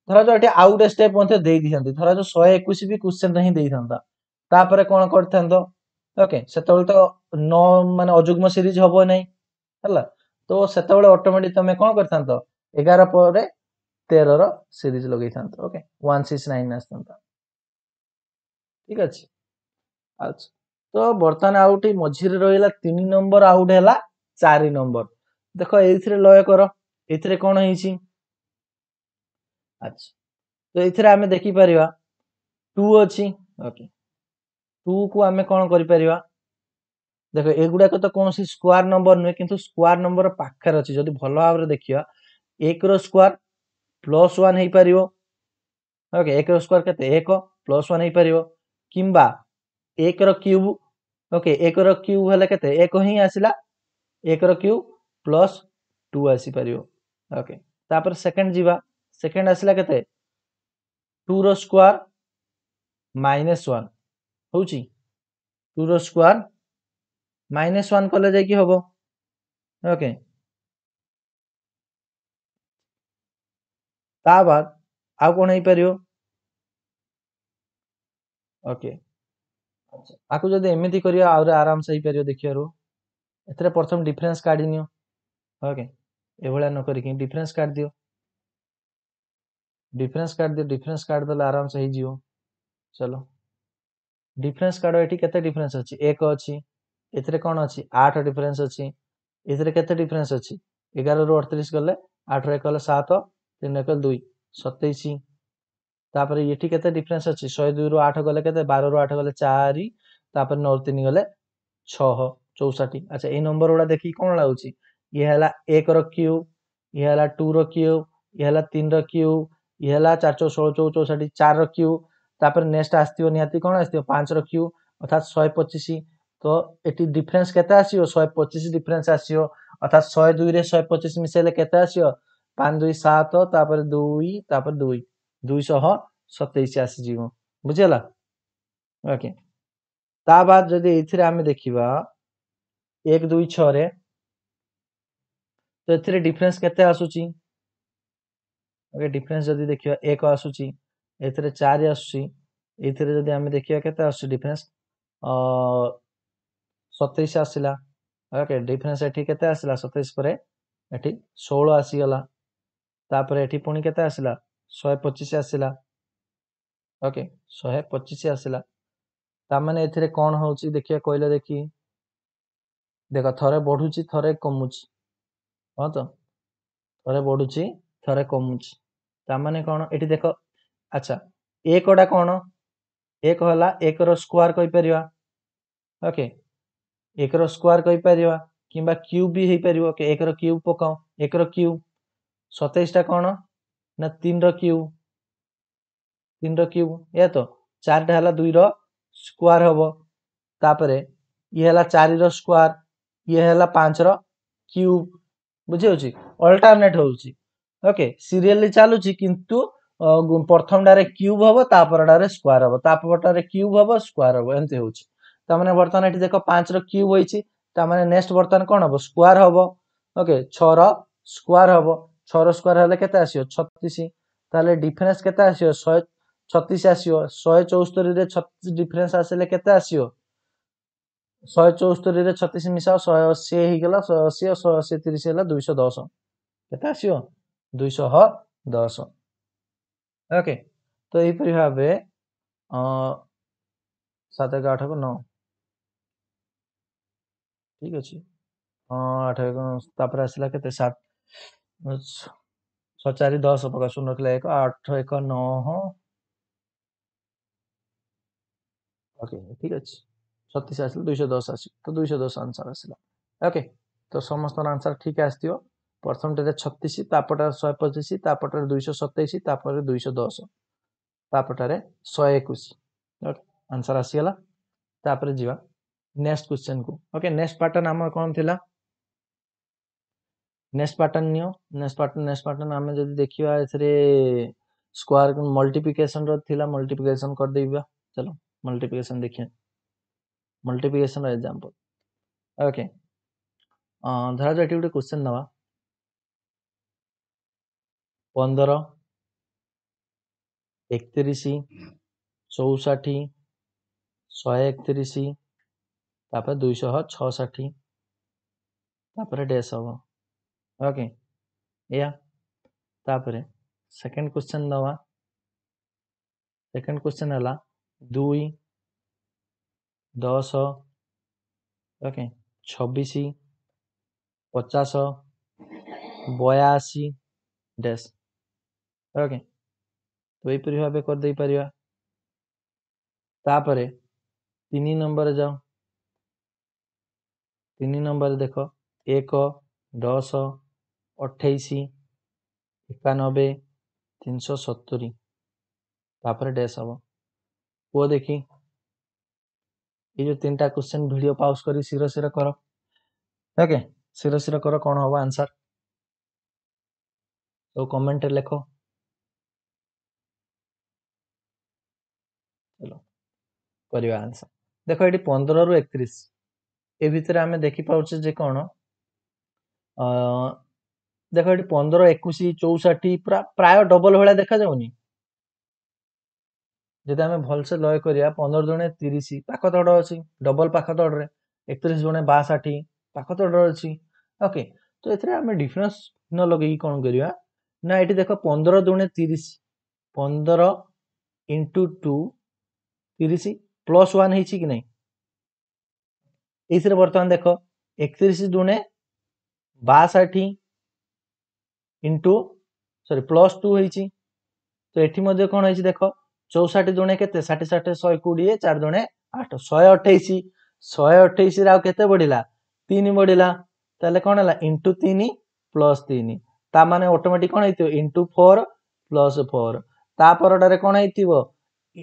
ଧରାଯ ଏଠି ଆଉ ଗୋଟେ ଷ୍ଟେପ୍ ମଧ୍ୟ ଦେଇଦେଇଥାନ୍ତି ଧରାଯ ଶହେ ଏକୋଇଶ ବି କ୍ୱେଶ୍ଚନ୍ରେ ହିଁ ଦେଇଥାନ୍ତା ତାପରେ କ'ଣ କରିଥାନ୍ତ ଓକେ ସେତେବେଳେ ତ ନ ମାନେ ଅଯୁଗ୍ମ ସିରିଜ ହବ ନାହିଁ ହେଲା ତ ସେତେବେଳେ ଅଟୋମେଟିକ ତମେ କ'ଣ କରିଥାନ୍ତ ଏଗାର ପରେ ତେରର ସିରିଜ ଲଗେଇଥାନ୍ତ ଓକେ ୱାନ୍ ସିକ୍ସ ନାଇନ୍ ଆସିଥାନ୍ତା ଠିକ ଅଛି ଆଚ୍ଛା ତ ବର୍ତ୍ତମାନ ଆଉ ଗୋଟେ ମଝିରେ ରହିଲା ତିନି ନମ୍ବର ଆଉ ଗୋଟେ ହେଲା ଚାରି ନମ୍ବର ଦେଖ ଏଇଥିରେ ଲୟ କର ଏଥିରେ କ'ଣ ହେଇଛି ଆଚ୍ଛା ତ ଏଇଥିରେ ଆମେ ଦେଖିପାରିବା ଟୁ ଅଛି ଓକେ ଟୁକୁ ଆମେ କ'ଣ କରିପାରିବା ଦେଖ ଏଗୁଡ଼ାକ ତ କୌଣସି ସ୍କୋୟାର ନମ୍ବର ନୁହେଁ କିନ୍ତୁ ସ୍କୋୟାର ନମ୍ବର ପାଖରେ ଅଛି ଯଦି ଭଲ ଭାବରେ ଦେଖିବା ଏକର ସ୍କୋୟାର ପ୍ଲସ୍ ୱାନ୍ ହେଇପାରିବ ଓକେ ଏକର ସ୍କୋୟାର କେତେ ଏକ ପ୍ଲସ୍ ୱାନ୍ ହେଇପାରିବ କିମ୍ବା ଏକର କ୍ୟୁବ୍ ଓକେ ଏକର କ୍ୟୁବ୍ ହେଲେ କେତେ ଏକ ହିଁ ଆସିଲା ଏକର କ୍ୟୁବ୍ ପ୍ଲସ୍ ଟୁ ଆସିପାରିବ ଓକେ ତାପରେ ସେକେଣ୍ଡ ଯିବା ସେକେଣ୍ଡ ଆସିଲା କେତେ ଟୁର ସ୍କୋୟାର ମାଇନସ୍ ୱାନ୍ हूँ टू रोयर माइनस वन कले जा हम ओके बाद आईपर ओके आपको जब एमती कर आराम से हीपर देखियर एथेर प्रथम डिफरेंस काढ़ नि ओके ये भाया न करफरेन्स काट दियो डिफरेंस काट दियो डिफरेंस काट दे आराम से हो चलो ଡିଫରେନ୍ସ କାଢ଼ ଏଠି କେତେ ଡିଫରେନ୍ସ ଅଛି ଏକ ଅଛି ଏଥିରେ କ'ଣ ଅଛି ଆଠ ଡିଫରେନ୍ସ ଅଛି ଏଥିରେ କେତେ ଡିଫରେନ୍ସ ଅଛି ଏଗାରରୁ ଅଠତିରିଶ ଗଲେ ଆଠରୁ ଏକ ଗଲେ ସାତ ତିନି ଏକ ଦୁଇ ସତେଇଶ ତାପରେ ଏଠି କେତେ ଡିଫରେନ୍ସ ଅଛି ଶହେ ଦୁଇରୁ ଆଠ ଗଲେ କେତେ ବାରରୁ ଆଠ ଗଲେ ଚାରି ତାପରେ ନଅରୁ ତିନି ଗଲେ ଛଅ ଚଉଷଠି ଆଚ୍ଛା ଏଇ ନମ୍ବର ଗୁଡ଼ା ଦେଖିକି କ'ଣ ଲାଗୁଛି ଇଏ ହେଲା ଏକର କ୍ୟୁ ଇଏ ହେଲା ଟୁର କ୍ୟୁ ଇଏ ହେଲା ତିନିର କ୍ୟୁ ଇଏ ହେଲା ଚାରି ଚଉ ଷୋହଳ ଚଉ ଚଉଷଠି ଚାରିର କ୍ୟୁ तापर नेक्स्ट आसो निर क्यू अर्थात शहे पचिश तो ये डिफरेन्स के शहे पचिश डिफरेन्स आसो अर्थात शहे दुई रे शहे पचिश मिसाइले के दुई सात दुई ताप दुई दुईश सतैश आसीज बुझेगा ओके बाद जदि ये आम देखा एक दुई छे तो ये डिफरेन्स के आसुच्छे डिफरेन्स जदि देख एक आसुच्छी ଏଥିରେ ଚାରି ଆସୁଛି ଏଥିରେ ଯଦି ଆମେ ଦେଖିବା କେତେ ଆସୁଛି ଡିଫରେନ୍ସ ସତେଇଶ ଆସିଲା ଓକେ ଡିଫରେନ୍ସ ଏଠି କେତେ ଆସିଲା ସତେଇଶ ପରେ ଏଠି ଷୋହଳ ଆସିଗଲା ତାପରେ ଏଠି ପୁଣି କେତେ ଆସିଲା ଶହେ ପଚିଶ ଆସିଲା ଓକେ ଶହେ ପଚିଶ ଆସିଲା ତାମାନେ ଏଥିରେ କ'ଣ ହେଉଛି ଦେଖିବା କହିଲେ ଦେଖି ଦେଖ ଥରେ ବଢ଼ୁଛି ଥରେ କମୁଛି ହଁ ତ ଥରେ ବଢ଼ୁଛି ଥରେ କମୁଛି ତାମାନେ କ'ଣ ଏଠି ଦେଖ अच्छा एकटा कौन एक है एक स्क्वयर कहींपर ओके एक स्क्वयर कहींपर कि क्यूब भी हो पार ओके एक र्यूब पकाओ एक र्यूब सतैशा कौन ना तीन र्यूब तीन र्यूब यह तो चार है दुई रक्वयर हम तापर ये चार रक्वयर ये है पाँच र्यूब बुझे अल्टरनेट होके सीरीयल चलु किंतु ପ୍ରଥମଟାରେ କ୍ୟୁବ୍ ହବ ତାପରଟାରେ ସ୍କୋୟାର ହବ ତାପରଟାରେ କ୍ୟୁବ୍ ହବ ସ୍କୋୟାର ହବ ଏମିତି ହେଉଛି ତାମାନେ ବର୍ତ୍ତମାନ ଏଠି ଦେଖ ପାଞ୍ଚର କ୍ୟୁବ୍ ହୋଇଛି ତାମାନେ ନେକ୍ସଟ ବର୍ତ୍ତମାନ କ'ଣ ହବ ସ୍କୋୟାର ହବ ଓକେ ଛଅର ସ୍କୋୟାର ହବ ଛଅର ସ୍କୋୟାର ହେଲେ କେତେ ଆସିବ ଛତିଶ ତାହେଲେ ଡିଫରେନ୍ସ କେତେ ଆସିବ ଶହେ ଛତିଶ ଆସିବ ଶହେ ଚଉସ୍ତରୀରେ ଛତିଶ ଡିଫରେନ୍ସ ଆସିଲେ କେତେ ଆସିବ ଶହେ ଚଉସ୍ତରୀରେ ଛତିଶ ମିଶାଅ ଶହେ ଅଶୀ ହେଇଗଲା ଶହେ ଅଶୀ ଆଉ ଶହେ ଅଶୀ ତିରିଶ ହେଲା ଦୁଇଶହ ଦଶ କେତେ ଆସିବ ଦୁଇଶହ ଦଶ ଓକେ ତ ଏହିପରି ଭାବେ ସାତ ଏକ ଆଠ ଏକ ନଅ ଠିକ୍ ଅଛି ହଁ ଆଠ ଏକ ତାପରେ ଆସିଲା କେତେ ସାତ ଛଅ ଚାରି ଦଶ ପକା ଶୂନ ରଖିଲା ଏକ ଆଠ ଏକ ନଅ ଓକେ ଠିକ୍ ଅଛି ଛତିଶ ଆସିଲା ଦୁଇଶହ ଦଶ ଆସିବ ତ ଦୁଇଶହ ଦଶ ଆନ୍ସର୍ ଆସିଲା ଓକେ ତ ସମସ୍ତଙ୍କର ଆନ୍ସର୍ ଠିକ୍ ଆସିଥିବ ପ୍ରଥମଟାରେ ଛତିଶ ତାପରଟାରେ ଶହେ ପଚିଶ ତାପରଟାରେ ଦୁଇଶହ ସତେଇଶ ତାପରେ ଦୁଇଶହ ଦଶ ତାପରଟାରେ ଶହେ ଏକୋଇଶ ଓକେ ଆନ୍ସର୍ ଆସିଗଲା ତାପରେ ଯିବା ନେକ୍ସଟ କ୍ୱେଶ୍ଚନକୁ ଓକେ ନେକ୍ସଟ ପାଟର୍ନ ଆମର କ'ଣ ଥିଲା ନେକ୍ସଟ ପାଟର୍ନ ନିଅ ନେକ୍ସଟ ପାଟର୍ନ ନେକ୍ସଟ ପାଟର୍ନ ଆମେ ଯଦି ଦେଖିବା ଏଥିରେ ସ୍କୋୟାର ମଲ୍ଟିପ୍ଲିକେସନର ଥିଲା ମଲ୍ଟିପ୍ଲିକେସନ କରିଦେଇବା ଚାଲ ମଲ୍ଟିପ୍ଲିକେସନ ଦେଖିବା ମଲ୍ଟିପ୍ଲିକେସନର ଏକ୍ଜାମ୍ପଲ୍ ଓକେ ଧରାଯାଉ ଏଠି ଗୋଟେ କ୍ୱେଶ୍ଚନ ନେବା पंदर एक एकतीस चौसठी शहे एक तीस ताप दुईश छठी तापर डेस हम ओके यापर सेकेंड क्वेश्चन नवा सेकेंड क्वेश्चन है दुई दस ओके छबिश पचास बयाशी डैश ଓକେ ତ ଏହିପରି ଭାବେ କରିଦେଇପାରିବା ତାପରେ ତିନି ନମ୍ବର ଯାଅ ତିନି ନମ୍ବର ଦେଖ ଏକ ଦଶ ଅଠେଇଶ ଏକାନବେ ତିନିଶହ ସତୁରି ତାପରେ ଡ୍ୟାସ୍ ହେବ ପୁଅ ଦେଖି ଏଇ ଯେଉଁ ତିନିଟା କ୍ୱେଶ୍ଚନ୍ ଭିଡ଼ିଓ ପାଉଜ୍ କରି ଶିର ଶିର କର ଓକେ ଶିର ଶିର କର କ'ଣ ହେବ ଆନ୍ସର୍ ସବୁ କମେଣ୍ଟରେ ଲେଖ କରିବା ଆନ୍ସର୍ ଦେଖ ଏଠି ପନ୍ଦରରୁ ଏକତିରିଶ ଏ ଭିତରେ ଆମେ ଦେଖିପାରୁଛେ ଯେ କ'ଣ ଦେଖ ଏଠି ପନ୍ଦର ଏକୋଇଶ ଚଉଷଠି ପୁରା ପ୍ରାୟ ଡବଲ ଭଳିଆ ଦେଖାଯାଉନି ଯଦି ଆମେ ଭଲସେ ଲୟ କରିବା ପନ୍ଦର ଜଣେ ତିରିଶ ପାଖ ତଡ଼ ଅଛି ଡବଲ ପାଖ ତଡ଼ରେ ଏକତିରିଶ ଜଣେ ବାଷଠି ପାଖ ତଡ଼ରେ ଅଛି ଓକେ ତ ଏଥିରେ ଆମେ ଡିଫରେନ୍ସ ନ ଲଗେଇକି କ'ଣ କରିବା ନା ଏଠି ଦେଖ ପନ୍ଦର ଜଣେ ତିରିଶ ପନ୍ଦର ଇଣ୍ଟୁ ଟୁ ତିରିଶ প্লস ওয়ান হয়েছি কি না এইসে বর্তমান দেখ একত্রিশ দুণে বাষাঠি ইন্টু সরি প্লস টু হয়েছি তো এটি মধ্যে কোণ হয়েছে দেখ চৌষাঠি দুণে কেতে ষাঠি ষাঠি শহে কোড়িয়ে চার দুণে আট শহে অঠেইশ শহে অঠেইশে আও কেতে বড়া তিন বড়া তাহলে কোণ হল ইন্টু তিন প্লস তিন তা মানে অটোমেটিক কোণ হয়েছে ইন্টু ফোর প্লস ফোর তা পরটার কোণ হয়েছে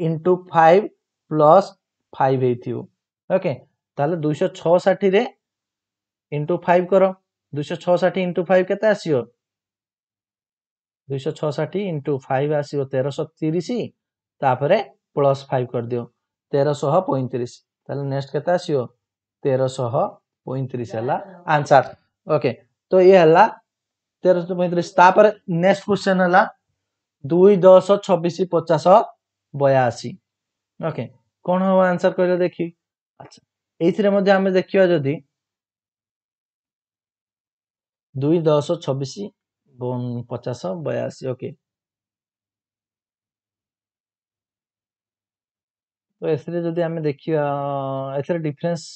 ইন্টু ফাইভ প্লস ফাইভ ହେଇଥିବ ଓକେ ତାହେଲେ ଦୁଇଶହ ଛଅଷଠିରେ ଇଣ୍ଟୁ ଫାଇଭ୍ କର ଦୁଇଶହ ଛଅଷଠି ଇଣ୍ଟୁ ଫାଇଭ୍ କେତେ ଆସିବ ଦୁଇଶହ ଛଅଷଠି ଇଣ୍ଟୁ ଫାଇଭ୍ ଆସିବ ତେରଶହ ତିରିଶ ତାପରେ ପ୍ଲସ୍ ଫାଇଭ୍ କରିଦିଅ ତେରଶହ ପଇଁତିରିଶ ତାହେଲେ ନେକ୍ସଟ କେତେ ଆସିବ ତେରଶହ ପଇଁତିରିଶ ହେଲା ଆନ୍ସର ଓକେ ତ ଇଏ ହେଲା ତେରଶହ ପଇଁତିରିଶ ତାପରେ ନେକ୍ସଟ କ୍ୱେଶ୍ଚନ୍ ହେଲା ଦୁଇ ଦଶ ଛବିଶ ପଚାଶ ବୟାଅଶୀ ଓକେ କ'ଣ ହେବ ଆନ୍ସର କହିଲେ ଦେଖି ଆଚ୍ଛା ଏଇଥିରେ ମଧ୍ୟ ଆମେ ଦେଖିବା ଯଦି ଦୁଇ ଦଶ ଛବିଶ ପଚାଶ ବୟାଅଶୀ ଓକେ ତ ଏଥିରେ ଯଦି ଆମେ ଦେଖିବା ଏଥିରେ ଡିଫରେନ୍ସ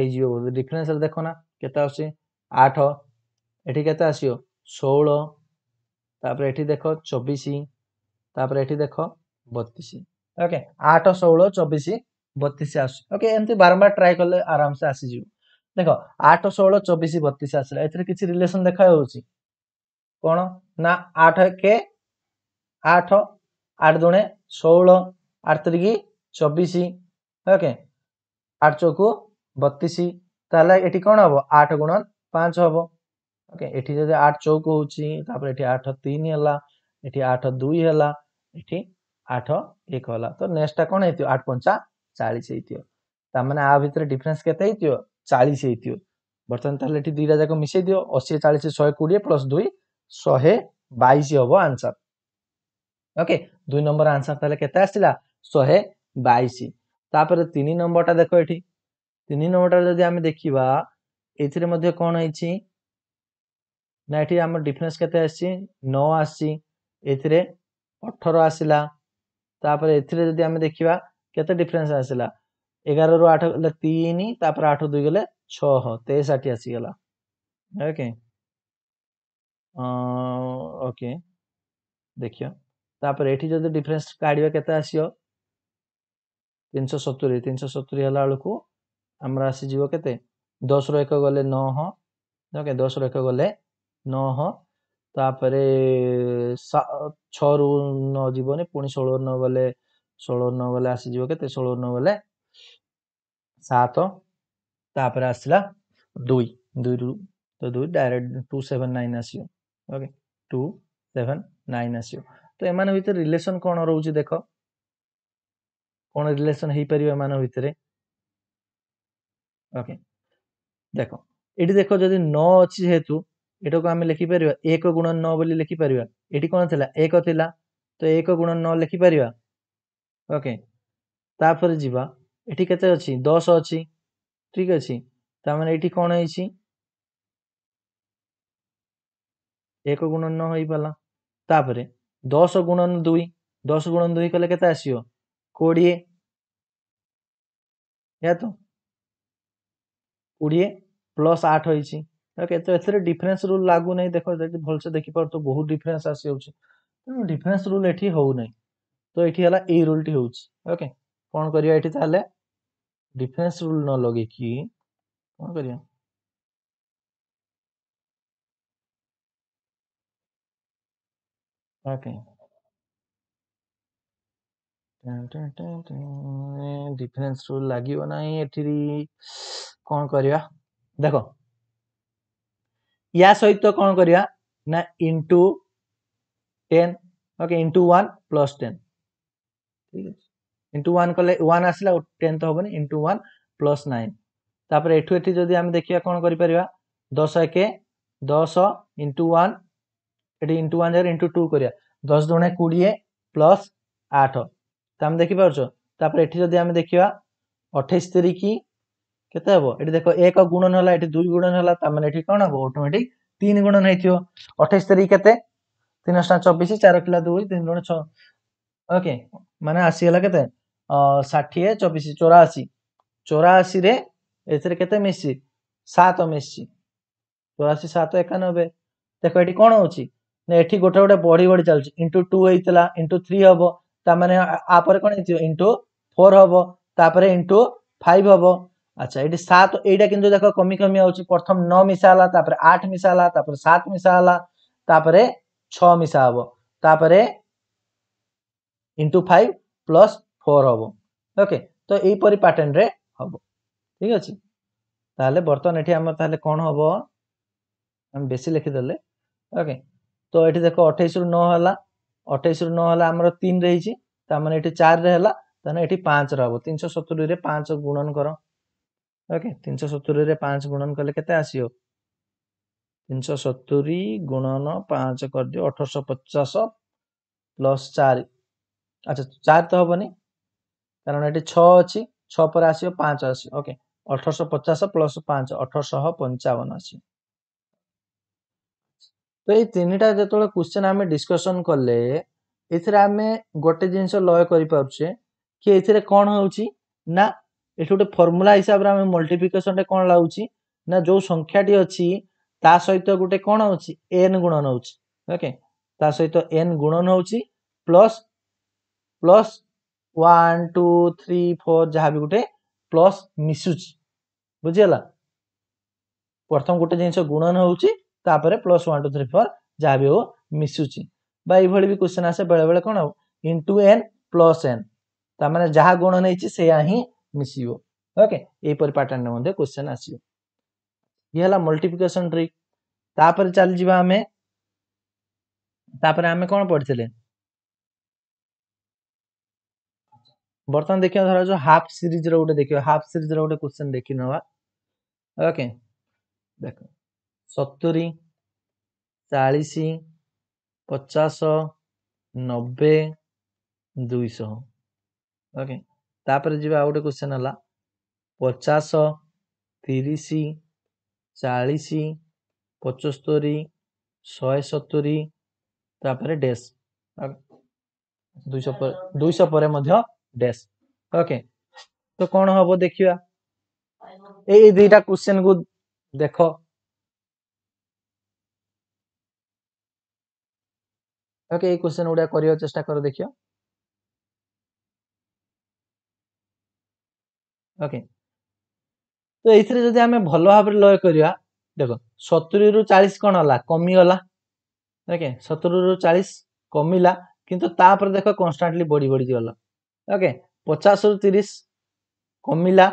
ହେଇଯିବ ବୋଧେ ଡିଫରେନ୍ସରେ ଦେଖ ନା କେତେ ଆସୁଛି ଆଠ ଏଠି କେତେ ଆସିବ ଷୋହଳ ତାପରେ ଏଠି ଦେଖ ଚବିଶ ତାପରେ ଏଠି ଦେଖ ବତିଶ ଓକେ ଆଠ ଷୋହଳ ଚବିଶ ବତିଶ ଆସୁଛି ଓକେ ଏମିତି ବାରମ୍ବାର ଟ୍ରାଏ କଲେ ଆରାମସେ ଆସିଯିବ ଦେଖ ଆଠ ଷୋହଳ ଚବିଶ ବତିଶ ଆସିଲା ଏଥିରେ କିଛି ରିଲେସନ ଦେଖାଯାଉଛି କ'ଣ ନା ଆଠ କେ ଆଠ ଆଠ ଦୁଣେ ଷୋହଳ ଆଠ ତିରିକି ଚବିଶ ଓକେ ଆଠ ଚକୁ ବତିଶ ତାହେଲେ ଏଠି କ'ଣ ହବ ଆଠ ଗୁଣ ପାଞ୍ଚ ହବ ଓକେ ଏଠି ଯଦି ଆଠ ଚଉକ ହେଉଛି ତାପରେ ଏଠି ଆଠ ତିନି ହେଲା ଏଠି ଆଠ ଦୁଇ ହେଲା ଏଠି आठ एक होला तो नेक्स्टा कौन होती आठ पंचा चालीस होने आ भितर डिफरेन्स के चालीस होती बर्तमान ताहले एठी दुईटा जाक मिसै दियो 80 40 कोड़े प्लस दुई शहे बैश होबो आंसर ओके दुई नंबर आंसर ताहले केते शहे 122 तापर तीन नंबरटा देखो एठी तीन नंबरटा जदि हम देखिबा एथिरे मध्ये कोन ना एठी हमर डिफरेंस केते आछि 9 आछि एथिरे ତାପରେ ଏଥିରେ ଯଦି ଆମେ ଦେଖିବା କେତେ ଡିଫରେନ୍ସ ଆସିଲା ଏଗାରରୁ ଆଠ ଗଲେ ତିନି ତାପରେ ଆଠ ଦୁଇ ଗଲେ ଛଅ ତେଷଠି ଆସିଗଲା ଓକେ ଓକେ ଦେଖିବା ତାପରେ ଏଠି ଯଦି ଡିଫରେନ୍ସ କାଢ଼ିବା କେତେ ଆସିବ ତିନିଶହ ସତୁରି ତିନିଶହ ସତୁରି ହେଲା ବେଳକୁ ଆମର ଆସିଯିବ କେତେ ଦଶରୁ ଏକ ଗଲେ ନଅ ଓକେ ଦଶରୁ ଏକ ଗଲେ ନଅ ତା'ପରେ ସା ଛଅରୁ ନଅ ଯିବନି ପୁଣି ଷୋଳରୁ ନଅ ଗଲେ ଷୋଳରୁ ନଅ ଗଲେ ଆସିଯିବ କେତେ ଷୋଳରୁ ନଅ ଗଲେ ସାତ ତାପରେ ଆସିଲା ଦୁଇ ଦୁଇରୁ ତ ଦୁଇ ଡାଇରେକ୍ଟ ଟୁ ସେଭେନ୍ ନାଇନ୍ ଆସିବ ଓକେ ଟୁ ସେଭେନ୍ ନାଇନ୍ ଆସିବ ତ ଏମାନଙ୍କ ଭିତରେ ରିଲେସନ୍ କ'ଣ ରହୁଛି ଦେଖ କ'ଣ ରିଲେସନ୍ ହେଇପାରିବ ଏମାନଙ୍କ ଭିତରେ ଓକେ ଦେଖ ଏଠି ଦେଖ ଯଦି ନଅ ଅଛି ଯେହେତୁ ଏଟାକୁ ଆମେ ଲେଖିପାରିବା ଏକ ଗୁଣ ନଅ ବୋଲି ଲେଖିପାରିବା ଏଠି କ'ଣ ଥିଲା ଏକ ଥିଲା ତ ଏକ ଗୁଣ ନଅ ଲେଖିପାରିବା ଓକେ ତାପରେ ଯିବା ଏଠି କେତେ ଅଛି ଦଶ ଅଛି ଠିକ୍ ଅଛି ତାମାନେ ଏଠି କ'ଣ ହେଇଛି ଏକ ଗୁଣ ନଅ ହେଇପାରିଲା ତାପରେ ଦଶ ଗୁଣ ଦୁଇ ଦଶ ଗୁଣ ଦୁଇ କଲେ କେତେ ଆସିବ କୋଡ଼ିଏ ଏହା ତ କୋଡ଼ିଏ ପ୍ଲସ୍ ଆଠ ହେଇଛି ଓକେ ତ ଏଥିରେ ଡିଫରେନ୍ସ ରୁଲ୍ ଲାଗୁ ନାହିଁ ଦେଖ ଯଦି ଭଲସେ ଦେଖିପାରୁ ତ ବହୁତ ଡିଫରେନ୍ସ ଆସିଯାଉଛି ତେଣୁ ଡିଫରେନ୍ସ ରୁଲ୍ ଏଠି ହେଉନାହିଁ ତ ଏଠି ହେଲା ଏଇ ରୁଲ୍ଟି ହେଉଛି ଓକେ କ'ଣ କରିବା ଏଠି ତାହେଲେ ଡିଫରେନ୍ସ ରୁଲ୍ ନ ଲଗେଇକି କ'ଣ କରିବା ଓକେ ଡିଫରେନ୍ସ ରୁଲ୍ ଲାଗିବ ନାହିଁ ଏଠି କ'ଣ କରିବା ଦେଖ या सहित कौन करवा ना into ten okay into one plus ten ठीक अच्छे इंटू वन कले वन आसला टेन तो हेनी इंटू वन प्लस नाइन तापर एठू आम देखा कौन कर दस एक दस इंटु वन इंटु वन जगह इंटू टू कर दस दुणे कोड़े प्लस आठ तो आम देखिपार तापर एठी आम देखा अठाईस तिरिकी কেতে হব এটি দেখো এক গুণন হল এটি দুই গুণন হল তার মানে এটি কোণ হব অটোমেটিক তিন গুণন হয়েছিল অঠাইশ তারিখ কেতে তিন অষ্টা চব্বিশ চার কিলো দুই তিন গুণ ছ ওকে মানে আসিগলা কেতে ষাঠিয়ে চব্বিশ চৌরাশি চৌরাশি রে এতে কেতে মিশছি সাত মিশছি চৌরাশি সাত একানবে দেখো এটি কোণ হচ্ছে না এটি গোটে গোটে বড়ি বড়ি চালছে ইন্টু টু হয়েছিলা ইন্টু থ্রি হব তার মানে আপরে কোণ হয়েছিল ইন্টু ফোর হব তাপরে ইন্টু ফাইভ হব আচ্ছা এটি সাত এইটা কিন্তু দেখো কমি কমি হচ্ছে প্রথম ন মিশা হলা তারপরে আট মিশা হলা তারপরে সাত মিশা হলা তারপরে ছ মিশা হব তারপরে ইন্টু ফাইভ প্লস ফোর হব ওকে তো এইপরি প্যাটর্নরে হব ঠিক আছে তাহলে বর্তমান এটি আমার তাহলে কোণ হব আমি বেশি লিখিদেলে ওকে তো এটি দেখো অঠাইশ রু ন হলা অঠাইশ রু ন হলা আমার তিন রয়েছে তার মানে এটি চারে হলা তাহলে এটি পাঁচরে হব তিনশো সতুরিরে পাঁচ গুণন কর ଓକେ ତିନିଶହ ସତୁରିରେ ପାଞ୍ଚ ଗୁଣନ କଲେ କେତେ ଆସିବ ତିନିଶହ ସତୁରୀ ଗୁଣନ ପାଞ୍ଚ କରିଦିଅ ଅଠରଶହ ପଚାଶ ପ୍ଲସ୍ ଚାରି ଆଚ୍ଛା ଚାରି ତ ହେବନି କାରଣ ଏଠି ଛଅ ଅଛି ଛଅ ପରେ ଆସିବ ପାଞ୍ଚ ଆସିବ ଓକେ ଅଠରଶହ ପଚାଶ ପ୍ଲସ୍ ପାଞ୍ଚ ଅଠରଶହ ପଞ୍ଚାବନ ଆସିବ ତ ଏଇ ତିନିଟା ଯେତେବେଳେ କ୍ୱେଶ୍ଚିନ୍ ଆମେ ଡିସ୍କସନ୍ କଲେ ଏଥିରେ ଆମେ ଗୋଟେ ଜିନିଷ ଲୟ କରିପାରୁଛେ କି ଏଥିରେ କ'ଣ ହେଉଛି ନା ଏଠି ଗୋଟେ ଫର୍ମୁଲା ହିସାବରେ ଆମେ ମଲ୍ଟିପ୍ଲିକେସନରେ କ'ଣ ଲାଗୁଛି ନା ଯେଉଁ ସଂଖ୍ୟାଟି ଅଛି ତା ସହିତ ଗୋଟେ କ'ଣ ହେଉଛି ଏନ୍ ଗୁଣ ନେଉଛି ଓକେ ତା ସହିତ ଏନ୍ ଗୁଣ ନେଉଛି plus plus one two three four ଯାହା ବି ଗୋଟେ ପ୍ଲସ୍ ମିଶୁଛି ବୁଝିଗଲା ପ୍ରଥମ ଗୋଟେ ଜିନିଷ ଗୁଣ ହେଉଛି ତାପରେ plus one two three four ଯାହା ବି ହଉ ମିଶୁଛି ବା ଏଇଭଳି ବି କ୍ୱେଶ୍ଚନ୍ ଆସେ ବେଳେବେଳେ କ'ଣ ହବ ଇଣ୍ଟୁ ଏନ୍ ପ୍ଲସ୍ ଏନ୍ ତାମାନେ ଯାହା ଗୁଣ ନେଇଛି ସେଇଆ ହିଁ मिसीव ओके यहपर पैटर्न में क्वेश्चन आस ये ट्रिक तापर चल जामें तापर आम कौन पढ़ी बर्तमान देख जो हाफ सीरीज रोटे देख हाफ सीरीज रोटे क्वेश्चन देखी ना ओके देख सतुरी चालीस पचास नब्बे दुईश ओके ତା'ପରେ ଯିବା ଆଉ ଗୋଟେ କୋଶ୍ଚିନ୍ ହେଲା ପଚାଶ ତିରିଶ ଚାଳିଶ ପଞ୍ଚସ୍ତରୀ ଶହେ ସତୁରି ତା'ପରେ ଡ୍ୟାସ୍ ଦୁଇଶହ ଦୁଇଶହ ପରେ ମଧ୍ୟ ଡ୍ୟାସ୍ ଓକେ ତ କ'ଣ ହବ ଦେଖିବା ଏଇ ଦୁଇଟା କୋଶ୍ଚିନ୍କୁ ଦେଖ ଓକେ ଏଇ କୋଶ୍ଚିନ୍ ଗୁଡ଼ା କରିବାକୁ ଚେଷ୍ଟା କର ଦେଖିବା ଓକେ ତ ଏଇଥିରେ ଯଦି ଆମେ ଭଲ ଭାବରେ ଲୟ କରିବା ଦେଖ ସତୁରିରୁ ଚାଳିଶ କ'ଣ ହେଲା କମିଗଲା ଓକେ ସତୁରିରୁ ଚାଳିଶ କମିଲା କିନ୍ତୁ ତାପରେ ଦେଖ କନଷ୍ଟାଣ୍ଟଲି ବଢି ବଢିଗଲ ଓକେ ପଚାଶରୁ ତିରିଶ କମିଲା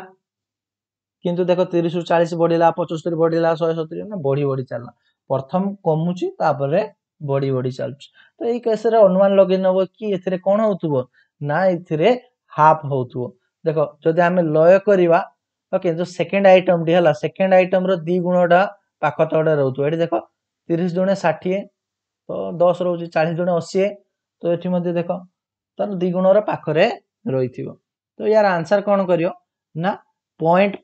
କିନ୍ତୁ ଦେଖ ତିରିଶରୁ ଚାଳିଶ ବଢ଼ିଲା ପଞ୍ଚସ୍ତରୀ ବଢ଼ିଲା ଶହେ ସତୁରୀ ମାନେ ବଢି ବଢି ଚାଲିଲା ପ୍ରଥମ କମୁଛି ତାପରେ ବଢି ବଢି ଚାଲୁଛି ତ ଏଇ କେସରେ ଅନୁମାନ ଲଗେଇ ନବ କି ଏଥିରେ କ'ଣ ହଉଥିବ ନା ଏଥିରେ ହାଫ୍ ହଉଥିବ দেখ যদি ଆମେ ଲୟ କରିବା ଓକେ ଯୋଉ ସେକେଣ୍ଡ ଆଇଟମଟି ହେଲା ସେକେଣ୍ଡ ଆଇଟମର ଦୁଇ ଗୁଣଟା ପାଖ ତଳଟା ରହୁଥିବ ଏଠି ଦେଖ ତିରିଶ ଜଣେ ଷାଠିଏ ତ ଦଶ ରହୁଛି ଚାଳିଶ ଜଣେ ଅଶୀ ତ ଏଠି ମଧ୍ୟ ଦେଖ ତାର ଦୁଇ ଗୁଣର ପାଖରେ ରହିଥିବ ତ ୟାର ଆନ୍ସର କ'ଣ କରିବ ନା ପଏଣ୍ଟ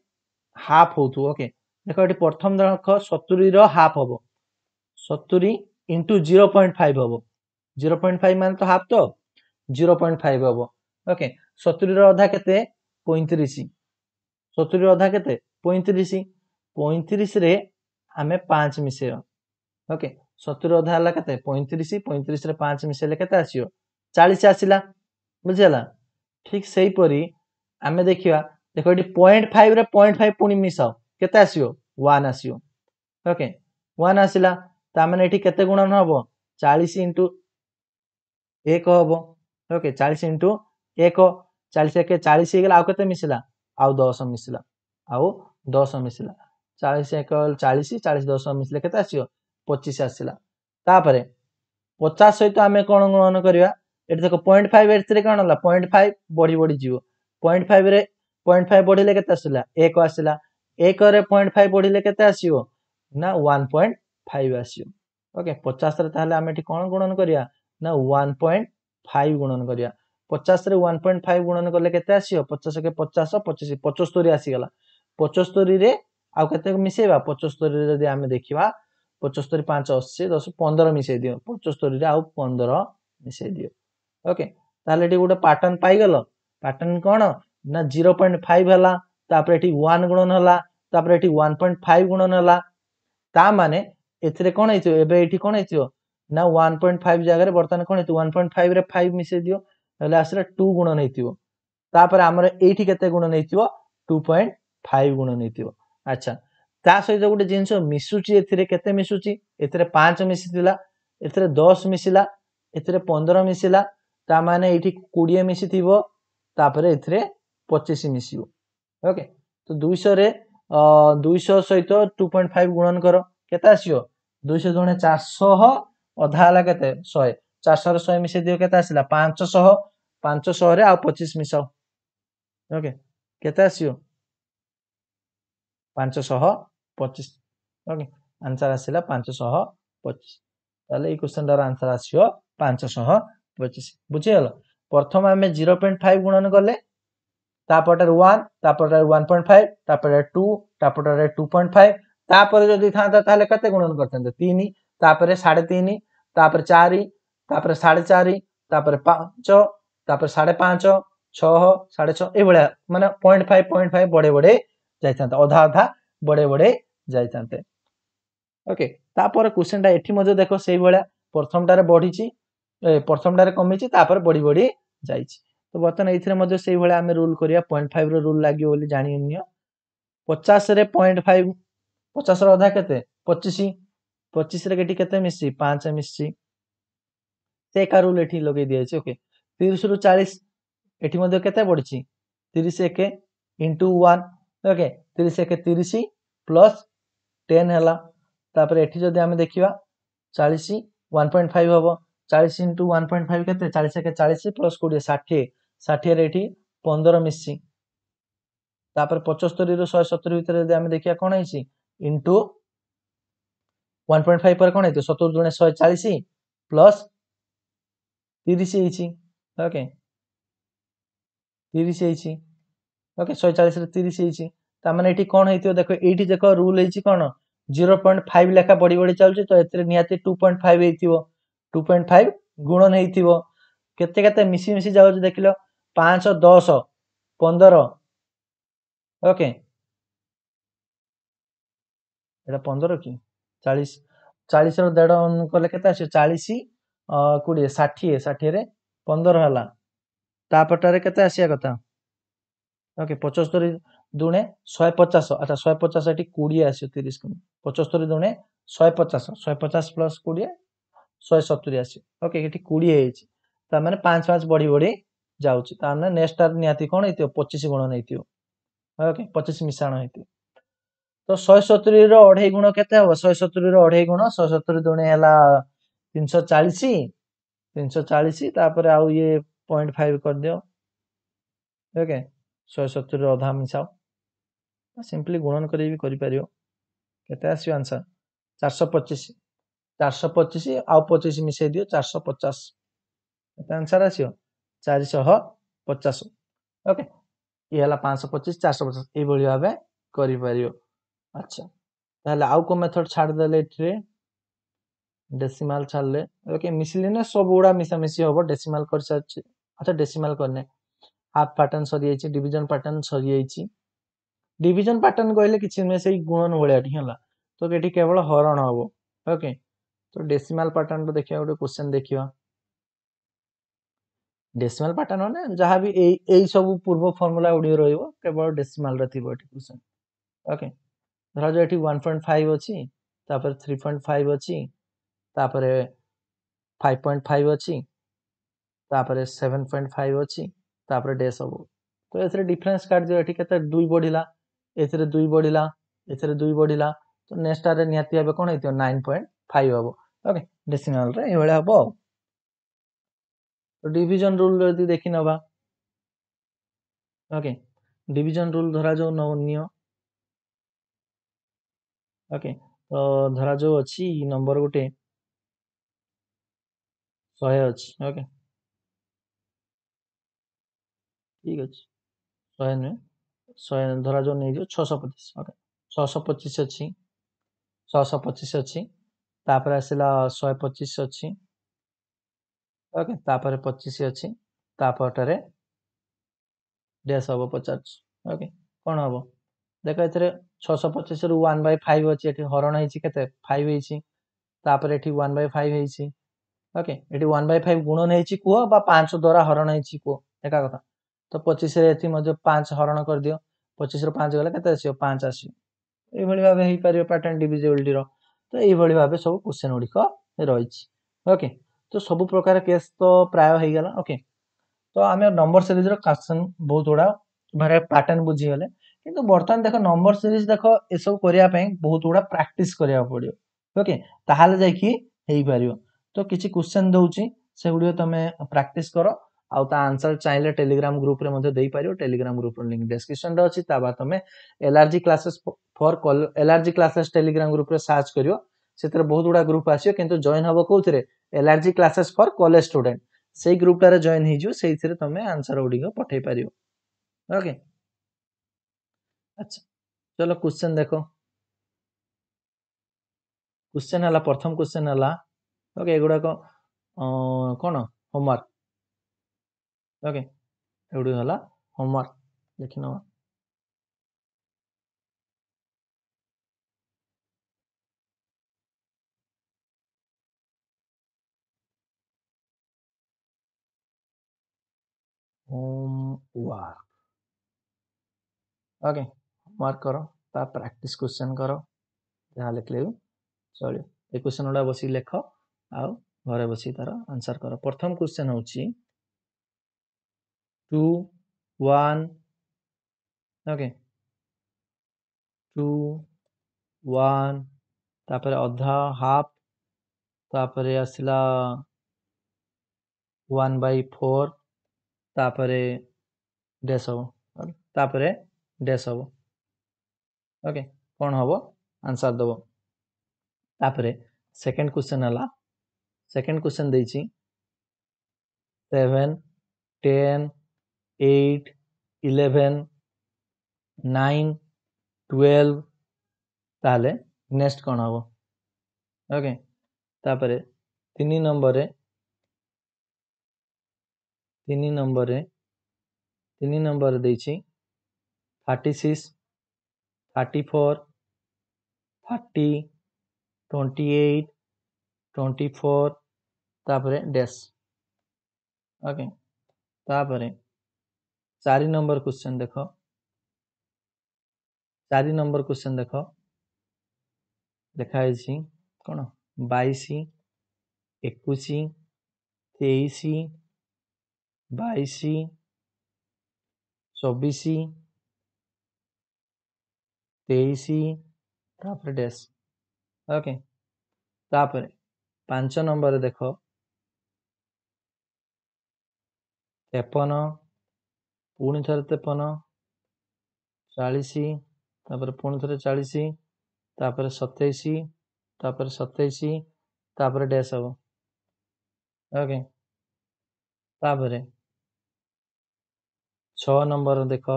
ହାଫ୍ ହେଉଥିବ ଓକେ ଦେଖ ଏଠି ପ୍ରଥମ ଦେଖ ସତୁରିର ହାଫ୍ ହେବ ସତୁରି ଇଣ୍ଟୁ ଜିରୋ ପଏଣ୍ଟ ଫାଇଭ୍ ହେବ ଜିରୋ ପଏଣ୍ଟ ଫାଇଭ୍ ମାନେ ତ ହାଫ୍ ତ ଜିରୋ ପଏଣ୍ଟ ଫାଇଭ୍ ହେବ ওকে ସତୁରିର ଅଧା କେତେ ପଇଁତିରିଶ ସତୁରିର ଅଧା କେତେ ପଇଁତିରିଶ ପଇଁତିରିଶରେ ଆମେ ପାଞ୍ଚ ମିଶାଇବା ଓକେ ସତୁରି ଅଧା ହେଲା କେତେ ପଇଁତିରିଶ ପଇଁତିରିଶରେ ପାଞ୍ଚ ମିଶାଇଲେ କେତେ ଆସିବ ଚାଳିଶ ଆସିଲା ବୁଝିଗଲା ଠିକ୍ ସେହିପରି ଆମେ ଦେଖିବା ଦେଖ ଏଠି ପଏଣ୍ଟ ଫାଇଭରେ ପଏଣ୍ଟ ଫାଇଭ ପୁଣି ମିଶାଅ କେତେ ଆସିବ ୱାନ୍ ଆସିବ ଓକେ ୱାନ୍ ଆସିଲା ତାମାନେ ଏଠି କେତେ ଗୁଣନ ହବ ଚାଳିଶ ଇଣ୍ଟୁ ଏକ ହବ ଓକେ ଚାଳିଶ ଇଣ୍ଟୁ ଏକ ଚାଳିଶ ଏକ ଚାଳିଶ ହେଇଗଲା ଆଉ କେତେ ମିଶିଲା ଆଉ ଦଶ ମିଶିଲା ଆଉ ଦଶ ମିଶିଲା ଚାଳିଶ ଏକ ଚାଳିଶ ଚାଳିଶ ଦଶ ମିଶିଲେ କେତେ ଆସିବ ପଚିଶ ଆସିଲା ତାପରେ ପଚାଶ ସହିତ ଆମେ କ'ଣ ଗ୍ରହଣ କରିବା ଏଠି ଦେଖ ପଏଣ୍ଟ ଫାଇଭ ଏଥିରେ କ'ଣ ହେଲା ପଏଣ୍ଟ ଫାଇଭ ବଢ଼ି ବଢ଼ି ଯିବ ପଏଣ୍ଟ ଫାଇଭରେ ପଏଣ୍ଟ ଫାଇଭ ବଢ଼ିଲେ କେତେ ଆସିଲା ଏକ ଆସିଲା ଏକରେ ପଏଣ୍ଟ ଫାଇଭ ବଢ଼ିଲେ କେତେ ଆସିବ ନା ୱାନ୍ ପଏଣ୍ଟ ଫାଇଭ ଆସିବ ଓକେ ପଚାଶରେ ତାହେଲେ ଆମେ ଏଠି କ'ଣ ଗୁଣନ କରିବା ନା ୱାନ୍ ପଏଣ୍ଟ ଫାଇଭ ଗୁଣନ କରିବା ପଚାଶରେ ୱାନ୍ ପଏଣ୍ଟ ଫାଇଭ୍ ଗୁଣନ କଲେ କେତେ ଆସିବ ପଚାଶକେ ପଚାଶ ପଚିଶ ପଞ୍ଚସ୍ତରୀ ଆସିଗଲା ପଞ୍ଚସ୍ତରୀରେ ଆଉ କେତେ ମିଶେଇବା ପଞ୍ଚସ୍ତରୀରେ ଯଦି ଆମେ ଦେଖିବା ପଞ୍ଚସ୍ତରୀ ପାଞ୍ଚ ଅଶୀ ଦଶ ପନ୍ଦର ମିଶେଇ ଦିଅ ପଞ୍ଚସ୍ତରୀରେ ଆଉ ପନ୍ଦର ମିଶେଇ ଦିଅ ଓକେ ତାହେଲେ ଏଠି ଗୋଟେ ପାଟର୍ନ ପାଇଗଲ ପାଟର୍ନ କ'ଣ ନା ଜିରୋ ପଏଣ୍ଟ ଫାଇଭ୍ ହେଲା ତାପରେ ଏଠି ୱାନ୍ ଗୁଣନ ହେଲା ତାପରେ ଏଠି ୱାନ୍ ପଏଣ୍ଟ ଫାଇଭ୍ ଗୁଣନ ହେଲା ତା ମାନେ ଏଥିରେ କ'ଣ ହେଇଥିବ ଏବେ ଏଠି କ'ଣ ହେଇଥିବ ନା ୱାନ୍ ପଏଣ୍ଟ ଫାଇଭ୍ ଜାଗାରେ ବର୍ତ୍ତମାନ କ'ଣ ହେଇଥିବ ୱାନ୍ ପଏଣ୍ଟ ଫାଇଭ୍ରେ ଫାଇଭ୍ ମିଶେଇ ଦିଅ ହେଲେ ଆସିଲା ଟୁ ଗୁଣ ନେଇଥିବ ତାପରେ ଆମର ଏଇଠି କେତେ ଗୁଣ ନେଇଥିବ ଟୁ ପଏଣ୍ଟ ଫାଇଭ ଗୁଣ ନେଇଥିବ ଆଚ୍ଛା ତା ସହିତ ଗୋଟେ ଜିନିଷ ମିଶୁଛି ଏଥିରେ କେତେ ମିଶୁଛି ଏଥିରେ ପାଞ୍ଚ ମିଶିଥିଲା ଏଥିରେ ଦଶ ମିଶିଲା ଏଥିରେ ପନ୍ଦର ମିଶିଲା ତା ମାନେ ଏଇଠି କୋଡ଼ିଏ ମିଶିଥିବ ତାପରେ ଏଥିରେ ପଚିଶ ମିଶିବ ଓକେ ତ ଦୁଇଶହରେ ଦୁଇଶହ ସହିତ ଟୁ ପଏଣ୍ଟ ଫାଇଭ୍ ଗୁଣନ କର କେତେ ଆସିବ ଦୁଇଶହ ଜଣେ ଚାରିଶହ ଅଧା ହେଲା କେତେ ଶହେ ଚାରିଶହରେ ଶହେ ମିଶାଇ ଦିଅ କେତେ ଆସିଲା ପାଞ୍ଚଶହ ପାଞ୍ଚଶହରେ ଆଉ ପଚିଶ ମିଶାଅ ଓକେ କେତେ ଆସିବ ପାଞ୍ଚଶହ ପଚିଶ ଓକେ ଆନ୍ସର ଆସିଲା ପାଞ୍ଚଶହ ପଚିଶ ତାହେଲେ ଏଇ କ୍ୱେଶ୍ଚନଟାର ଆନ୍ସର ଆସିବ ପାଞ୍ଚଶହ ପଚିଶ ବୁଝିଗଲ ପ୍ରଥମ ଆମେ ଜିରୋ ପଏଣ୍ଟ ଫାଇଭ ଗୁଣନ କଲେ ତାପରଟାରେ ୱାନ୍ ତାପରଟାରେ ୱାନ୍ ପଏଣ୍ଟ ଫାଇଭ ତାପରେ ଟୁ ତାପରଟାରେ ଟୁ ପଏଣ୍ଟ ଫାଇଭ ତାପରେ ଯଦି ଥାନ୍ତା ତାହେଲେ କେତେ ଗୁଣନ କରିଥାନ୍ତେ ତିନି ତାପରେ ସାଢ଼େ ତିନି ତାପରେ ଚାରି ତାପରେ ସାଢେ ଚାରି ତାପରେ ପାଞ୍ଚ ତାପରେ ସାଢେ ପାଞ୍ଚ ଛଅ ସାଢେ ଛଅ ଏଇଭଳିଆ ମାନେ ପଏଣ୍ଟ ଫାଇଭ ପଏଣ୍ଟ ଫାଇଭ ବଢେଇ ବଢେଇ ଯାଇଥାନ୍ତେ ଅଧା ଅଧା ବଢେଇ ବଢେଇ ଯାଇଥାନ୍ତେ ଓକେ ତାପରେ କୋଶ୍ଚିନ୍ଟା ଏଠି ମଧ୍ୟ ଦେଖ ସେଇଭଳିଆ ପ୍ରଥମଟାରେ ବଢିଛି ପ୍ରଥମଟାରେ କମିଛି ତାପରେ ବଢି ବଢି ଯାଇଛି ତ ବର୍ତ୍ତମାନ ଏଇଥିରେ ମଧ୍ୟ ସେଇଭଳିଆ ଆମେ ରୁଲ୍ କରିବା ପଏଣ୍ଟ ଫାଇଭର ରୁଲ୍ ଲାଗିବ ବୋଲି ଜାଣିନିଅ ପଚାଶରେ ପଏଣ୍ଟ ଫାଇଭ ପଚାଶର ଅଧା କେତେ ପଚିଶ ପଚିଶରେ କେଠି କେତେ ମିଶିଛି ପାଞ୍ଚ ମିଶିଛି સેકા এটি লগে দিয়েছে ওকে છે ઓકે ત્રીસ રુ ચાલીસ એઠી મધ્ય કેતે પડીଛି ત્રીસ એકે ઇન્ટુ વન ઓકે ત્રીસ প্লস টেন হল তাপরে এটি যদি আমি দেখা চাশ ওয়ান পয়েন্ট ফাইভ হব চাশ ইন্টু ওয়ান পয়েন্ট ফাইভ কেতে চাশ একে চাশ প্লস কোড়িয়ে ষাঠিয়ে ষাঠিয়ে এটি পনের মিশি তাপরে পঁচস্তরি রু শহে সতুরি ভিতরে যদি আমি দেখা কোণ হয়েছি ইন্টু ওয়ান পয়েন্ট ফাইভ পরে কোণ হয়েছে সতুর দুণে শহে চাশ প্লস ତିରିଶି ହେଇଛି ଓକେ ତିରିଶ ହେଇଛି ଓକେ ଶହେ ଚାଳିଶରେ ତିରିଶ ହେଇଛି ତାମାନେ ଏଠି କ'ଣ ହେଇଥିବ ଦେଖ ଏଇଠି ଦେଖ ରୁଲ୍ ହେଇଛି କ'ଣ ଜିରୋ ପଏଣ୍ଟ ଫାଇଭ୍ ଲେଖା ବଢ଼ି ବଢ଼ି ଚାଲୁଛି ତ ଏଥିରେ ନିହାତି ଟୁ ପଏଣ୍ଟ ଫାଇଭ୍ ହେଇଥିବ ଟୁ ପଏଣ୍ଟ ଫାଇଭ୍ ଗୁଣନ ହେଇଥିବ କେତେ କେତେ ମିଶି ମିଶି ଯାଉଛି ଦେଖିଲ ପାଞ୍ଚଶହ ଦଶ ପନ୍ଦର ଓକେ ଏଇଟା ପନ୍ଦର କି ଚାଳିଶ ଚାଳିଶର ଦେଢ଼ କଲେ କେତେ ଆସିବ ଚାଳିଶ କୋଡ଼ିଏ ଷାଠିଏ ଷାଠିଏରେ ପନ୍ଦର ହେଲା ତାପଟରେ କେତେ ଆସିବା କଥା ଓକେ ପଞ୍ଚସ୍ତରୀ ଦୁଣେ ଶହେ ପଚାଶ ଆଚ୍ଛା ଶହେ ପଚାଶ ଏଠି କୋଡ଼ିଏ ଆସିବ ତିରିଶ କିମି ପଞ୍ଚସ୍ତରୀ ଦୁଣେ ଶହେ ପଚାଶ ଶହେ ପଚାଶ ପ୍ଲସ୍ କୋଡ଼ିଏ ଶହେ ସତୁରି ଆସିବ ଓକେ ଏଠି କୋଡ଼ିଏ ହେଇଛି ତା ମାନେ ପାଞ୍ଚ ପାଞ୍ଚ ବଢ଼ି ବଢ଼ି ଯାଉଛି ତାମାନେ ନେକ୍ସଟ ଆର୍ ନିହାତି କ'ଣ ହେଇଥିବ ପଚିଶ ଗୁଣ ନେଇଥିବ ଓକେ ପଚିଶ ମିଶାଣ ହେଇଥିବ ତ ଶହେ ସତୁରୀର ଅଢ଼େଇ ଗୁଣ କେତେ ହବ ଶହେ ସତୁରୀର ଅଢ଼େଇ ଗୁଣ ଶହେ ସତୁରୀ ଦୁଣେ ହେଲା ତିନିଶହ ଚାଳିଶ ତିନିଶହ ଚାଳିଶ ତାପରେ ଆଉ ଇଏ ପଏଣ୍ଟ ଫାଇଭ କରିଦିଅ ଓକେ ଶହେ ସତୁରିର ଅଧା ମିଶାଅ ସିମ୍ପଲି ଗୁଣନ କରି ବି କରିପାରିବ କେତେ ଆସିବ ଆନ୍ସର ଚାରିଶହ ପଚିଶ ଚାରିଶହ ପଚିଶ ଆଉ ପଚିଶ ମିଶାଇ ଦିଅ ଚାରିଶହ ପଚାଶ କେତେ ଆନ୍ସର ଆସିବ ଚାରିଶହ ପଚାଶ ଓକେ ଇଏ ହେଲା ପାଞ୍ଚଶହ ପଚିଶ ଚାରିଶହ ପଚାଶ ଏଇଭଳି ଭାବେ କରିପାରିବ ଆଚ୍ଛା ତାହେଲେ ଆଉ କେଉଁ ମେଥଡ଼ ଛାଡ଼ିଦେଲେ ଏଥିରେ ଡେସିମାଲ୍ ଛାଡ଼ିଲେ ଓକେ ମିଶିଲିନେ ସବୁଗୁଡ଼ା ମିଶାମିଶି ହେବ ଡେସିମାଲ୍ କରିସାରିଛି ଆଚ୍ଛା ଡେସିମାଲ୍ କରିନେ ହାଫ୍ ପାଟର୍ନ ସରିଯାଇଛି ଡିଭିଜନ୍ ପାଟର୍ନ ସରିଯାଇଛି ଡିଭିଜନ୍ ପାଟର୍ନ କହିଲେ କିଛି ନୁହେଁ ସେଇ ଗୁଣନ ଭଳିଆଠି ହେଲା ତ ଏଠି କେବଳ ହରଣ ହେବ ଓକେ ତ ଡେସିମାଲ୍ ପାଟର୍ନଟା ଦେଖିବା ଗୋଟେ କୋଶ୍ଚେନ୍ ଦେଖିବା ଡେସିମାଲ୍ ପାଟର୍ନ ମାନେ ଯାହା ବି ଏଇ ଏଇ ସବୁ ପୂର୍ବ ଫର୍ମୁଲା ଗୁଡ଼ିକ ରହିବ କେବଳ ଡେସିମାଲ୍ର ଥିବ ଏଠି କୋଶ୍ଚେନ୍ ଓକେ ଧରାଯାଉ ଏଠି ୱାନ୍ ପଏଣ୍ଟ ଫାଇଭ୍ ଅଛି ତାପରେ ଥ୍ରୀ ପଏଣ୍ଟ ଫାଇଭ୍ ଅଛି ତାପରେ ଫାଇଭ୍ ପଏଣ୍ଟ ଫାଇଭ୍ ଅଛି ତାପରେ ସେଭେନ୍ ପଏଣ୍ଟ ଫାଇଭ୍ ଅଛି ତାପରେ ଡେ ସବୁ ତ ଏଥିରେ ଡିଫରେନ୍ସ କାଢ଼ିଦିଅ ଏଠି କେତେ ଦୁଇ ବଢ଼ିଲା ଏଥିରେ ଦୁଇ ବଢ଼ିଲା ଏଥିରେ ଦୁଇ ବଢ଼ିଲା ତ ନେକ୍ସଟଟାରେ ନିହାତି ଭାବେ କ'ଣ ହେଇଥିବ ନାଇନ୍ ପଏଣ୍ଟ ଫାଇଭ୍ ହେବ ଓକେ ଡେସିମାଲରେ ଏଇଭଳିଆ ହେବ ଆଉ ତ ଡିଭିଜନ୍ ରୁଲ୍ ଯଦି ଦେଖିନେବା ଓକେ ଡିଭିଜନ୍ ରୁଲ୍ ଧରାଯାଉ ନିଅ ଓକେ ତ ଧରାଯାଉ ଅଛି ନମ୍ବର ଗୋଟେ সহায়জ ওকে ঠিক ଅଛି ଶହେ ନୁହେଁ ଶହେ ଧରାଯାଉ ନେଇଯିବ ଛଅଶହ ପଚିଶ ଓକେ ଛଅଶହ ପଚିଶ ଅଛି ଛଅଶହ ପଚିଶ ଅଛି ତାପରେ ଆସିଲା ଶହେ ପଚିଶ ଅଛି ଓକେ ତାପରେ ପଚିଶ ଅଛି ତାପରଟାରେ ଡ୍ୟାସ୍ ହେବ ପଚାରୁଛି ଓକେ କ'ଣ ହେବ ଦେଖ ଏଥିରେ ଛଅଶହ ପଚିଶରୁ ୱାନ୍ ବାଇ ଫାଇଭ୍ ଅଛି ଏଠି ହରଣ ହେଇଛି କେତେ ଫାଇଭ୍ ହେଇଛି ତାପରେ ଏଠି ୱାନ୍ ବାଇ ଫାଇଭ୍ ହେଇଛି ওকে এটি ওয়ান বাই ফাইভ গুণন হয়েছি কুহ বা পাঁচ দ্বারা হরণ হয়েছি কুহ একা কথা তো পঁচিশে এটি মধ্যে পাঁচ হরণ করিদিও পঁচিশরু পাঁচ গেলে কেতে আসিব পাঁচ আসিব এইভাবে ভাবে হয়েপার প্যাটর্ন ডিভিজিবিলিটির তো এইভাবে ভাবে সব কোশ্চেন গুড়িক রয়েছে ওকে তো সবু প্রকার কেস তো প্রায় হয়ে গেল ওকে তো আমি নম্বর সিরিজর কোশ্চেন বহুত গুড়া মানে প্যাটর্ন বুঝিগলে কিন্তু বর্তমান দেখো নম্বর সিরিজ দেখো এসব করা বহুত গুড়া প্রাকটিস করা পড়ব ওকে তাহলে যাই হয়ে পারিব तो किसी क्वेश्चन दौर से गुड़िक तुम प्राक्ट कर आंसर चाहिए Telegram group Telegram group link description अच्छी तुम L R G classes for college L R classes Telegram group search कर बहुत गुड़ा ग्रुप आसो कि जॉन हम कौन L R classes for college student से ग्रुप टाइम जॉन हो तुम आंसर गुड पठे पार ओके अच्छा चलो क्वेश्चन देखो क्वेश्चन है प्रथम क्वेश्चन है ଓକେ ଏଗୁଡ଼ାକ କ'ଣ ହୋମୱାର୍କ ଓକେ ଏଗୁଡ଼ିକ ହେଲା ହୋମୱାର୍କ ଦେଖିନେବା হোমওয়ার্ক ওকে হোমওয়ার্ক কর তা প্র্যাকটিস কোশ্চেন কর যা লিখলে চলো এই কোশ্চেন গুলা বসি লেখ आउ घर बस तार आंसर कर प्रथम क्वेश्चन हूँ टू ओके टू वन तापर अधा हाफ तापर आसला वन बै फोर तापर डैश हम तापर डैश हम ओके कौन हम आंसर देव सेकेंड क्वेश्चन है सेकेंड क्वेश्चन देवेन ten eight eleven nine twelve ताल नेक्स्ट कौन हम ओके तीन नंबर तीन नंबर तीन नंबर दे thirty six thirty four thirty twenty eight twenty four dash okay चार नंबर क्वेश्चन देख चार नंबर क्वेश्चन देख लिखाई कौन बैश एक तेईस बैश चौबीस तेईस डैश ओके ପାଞ୍ଚ ନମ୍ବର ଦେଖ ତେପନ ପୁଣି ଥରେ ତେପନ ଚାଳିଶ ତାପରେ ପୁଣି ଥରେ ଚାଳିଶ ତାପରେ ସତେଇଶ ତାପରେ ସତେଇଶ ତାପରେ ଡ୍ୟାସ୍ ହବ ଓକେ ତାପରେ ଛଅ ନମ୍ବର ଦେଖ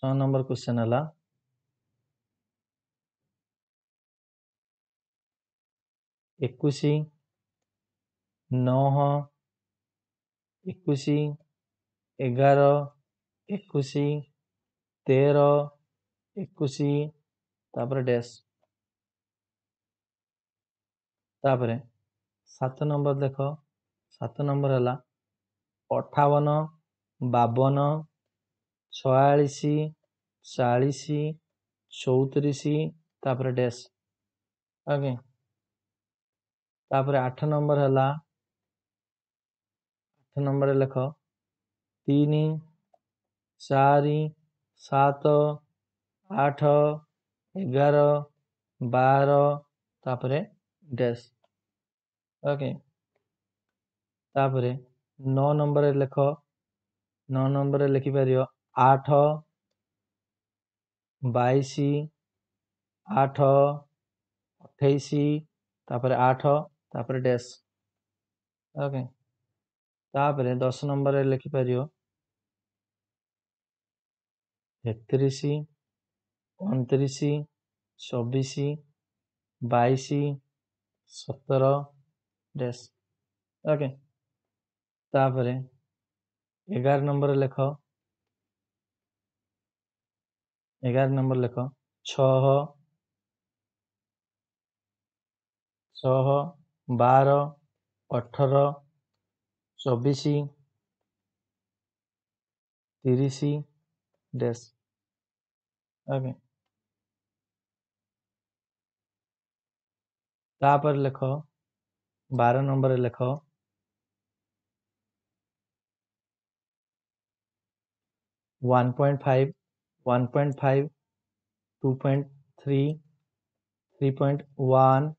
ଛଅ ନମ୍ବର କୋଶ୍ଚିନ୍ ହେଲା ଏକୋଇଶ ନଅ ଏକୋଇଶ ଏଗାର ଏକୋଇଶ ତେର ଏକୋଇଶ ତାପରେ ଡ୍ୟାସ୍ ତାପରେ ସାତ ନମ୍ବର ଦେଖ ସାତ ନମ୍ବର ହେଲା ଅଠାବନ ବାବନ ଛୟାଳିଶ ଚାଳିଶ ଚଉତିରିଶ ତାପରେ ଡ୍ୟାସ୍ ଆଜ୍ଞା ତାପରେ ଆଠ ନମ୍ବର ହେଲା ଆଠ ନମ୍ବରରେ ଲେଖ ତିନି ଚାରି ସାତ ଆଠ ଏଗାର ବାର ତାପରେ ଡ୍ୟାସ୍ ଓକେ ତାପରେ ନଅ ନମ୍ବରରେ ଲେଖ ନଅ ନମ୍ବରରେ ଲେଖିପାରିବ ଆଠ ବାଇଶ ଆଠ ଅଠେଇଶ ତାପରେ ଆଠ ତାପରେ ଡ୍ୟାସ୍ ଓକେ ତାପରେ ଦଶ ନମ୍ବରରେ ଲେଖିପାରିବ ଏକତିରିଶ ଅଣତିରିଶ ଚବିଶ ବାଇଶ ସତର ଡ୍ୟାସ୍ ଓକେ ତାପରେ ଏଗାର ନମ୍ବର ଲେଖ ଏଗାର ନମ୍ବର ଲେଖ ଛଅ ଛଅ बार अठर ଚବିଶି, तीस ଡ୍ୟାସ୍ ଆଜ୍ଞା ତାପରେ ଲେଖ ବାର ନମ୍ବରରେ ଲେଖ one point five one point five two point three three point one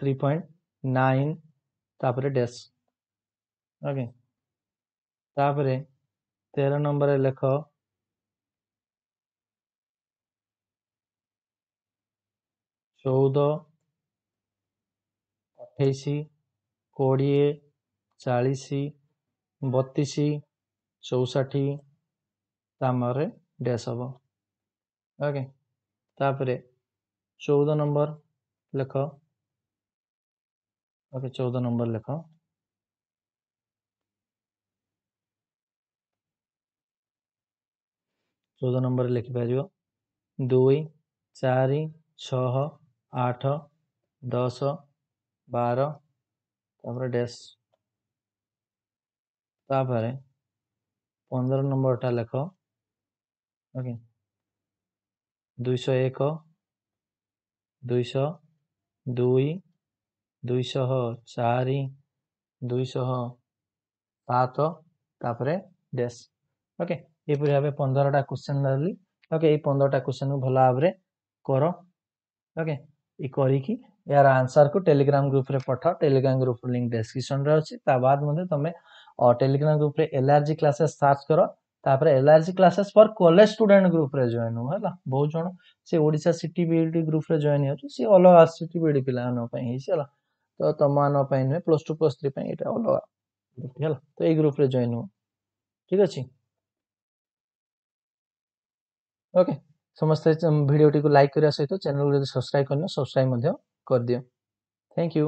three point nine तापर डैश ओके तापर तेर नंबर लेख चौद अठाईस कोड़े चालीस बतीस चौसठ तमें डैश हम ओके चौदह नंबर लेख ওকে চৌদ্দ নম্বর লেখো চৌদ নম্বরে ଲେଖିପାରିବ ଦୁଇ ଚାରି ଛଅ ଆଠ ଦଶ ବାର ତାପରେ ଡ୍ୟାସ୍ ତାପରେ ପନ୍ଦର নম্বরটা লেখ ওকে দুইশো এক দুইশো দুই ଦୁଇଶହ ଚାରି ଦୁଇଶହ ସାତ ତାପରେ ଡ୍ୟାସ୍ ଓକେ ଏହିପରି ଭାବେ ପନ୍ଦରଟା କୋଶ୍ଚେନ୍ ଧରିଲି ଓକେ ଏଇ ପନ୍ଦରଟା କୋଶ୍ଚେନ୍କୁ ଭଲ ଭାବରେ କର ଓକେ ଏ କରିକି ଏହାର ଆନ୍ସର୍କୁ ଟେଲିଗ୍ରାମ ଗ୍ରୁପ୍ରେ ପଠାଅ ଟେଲିଗ୍ରାମ ଗ୍ରୁପ୍ର ଲିଙ୍କ୍ ଡେସ୍କ୍ରିପ୍ସନ୍ରେ ଅଛି ତା ବାଦ ମଧ୍ୟ ତୁମେ ଟେଲିଗ୍ରାମ ଗ୍ରୁପ୍ରେ L R G classes search କର ତାପରେ L R G classes for college student ଗ୍ରୁପ୍ରେ ଜଏନ୍ ହୁଅ ହେଲା ବହୁତ ଜଣ ସେ Odisha city B E D ଗ୍ରୁପ୍ରେ ଜଏନ୍ ହେଉଛି ସେ ଅଲଗା ସିଟି ବି ଇ ଡ଼ି ପିଲାମାନଙ୍କ ପାଇଁ ହେଇଛି ହେଲା তো তোমরা เนาะ ফাইন মে +2 +3 ফাইন এটা অলওা ঠিক হলা তো এই গ্রুপ রে জয়েন হ ঠিক আছে ওকে সমস্ত এই ভিডিও টি কো লাইক করি আসতো চ্যানেল কো সাবস্ক্রাইব কর সাবস্ক্রাইব মধ্যে কর দিও থ্যাংক ইউ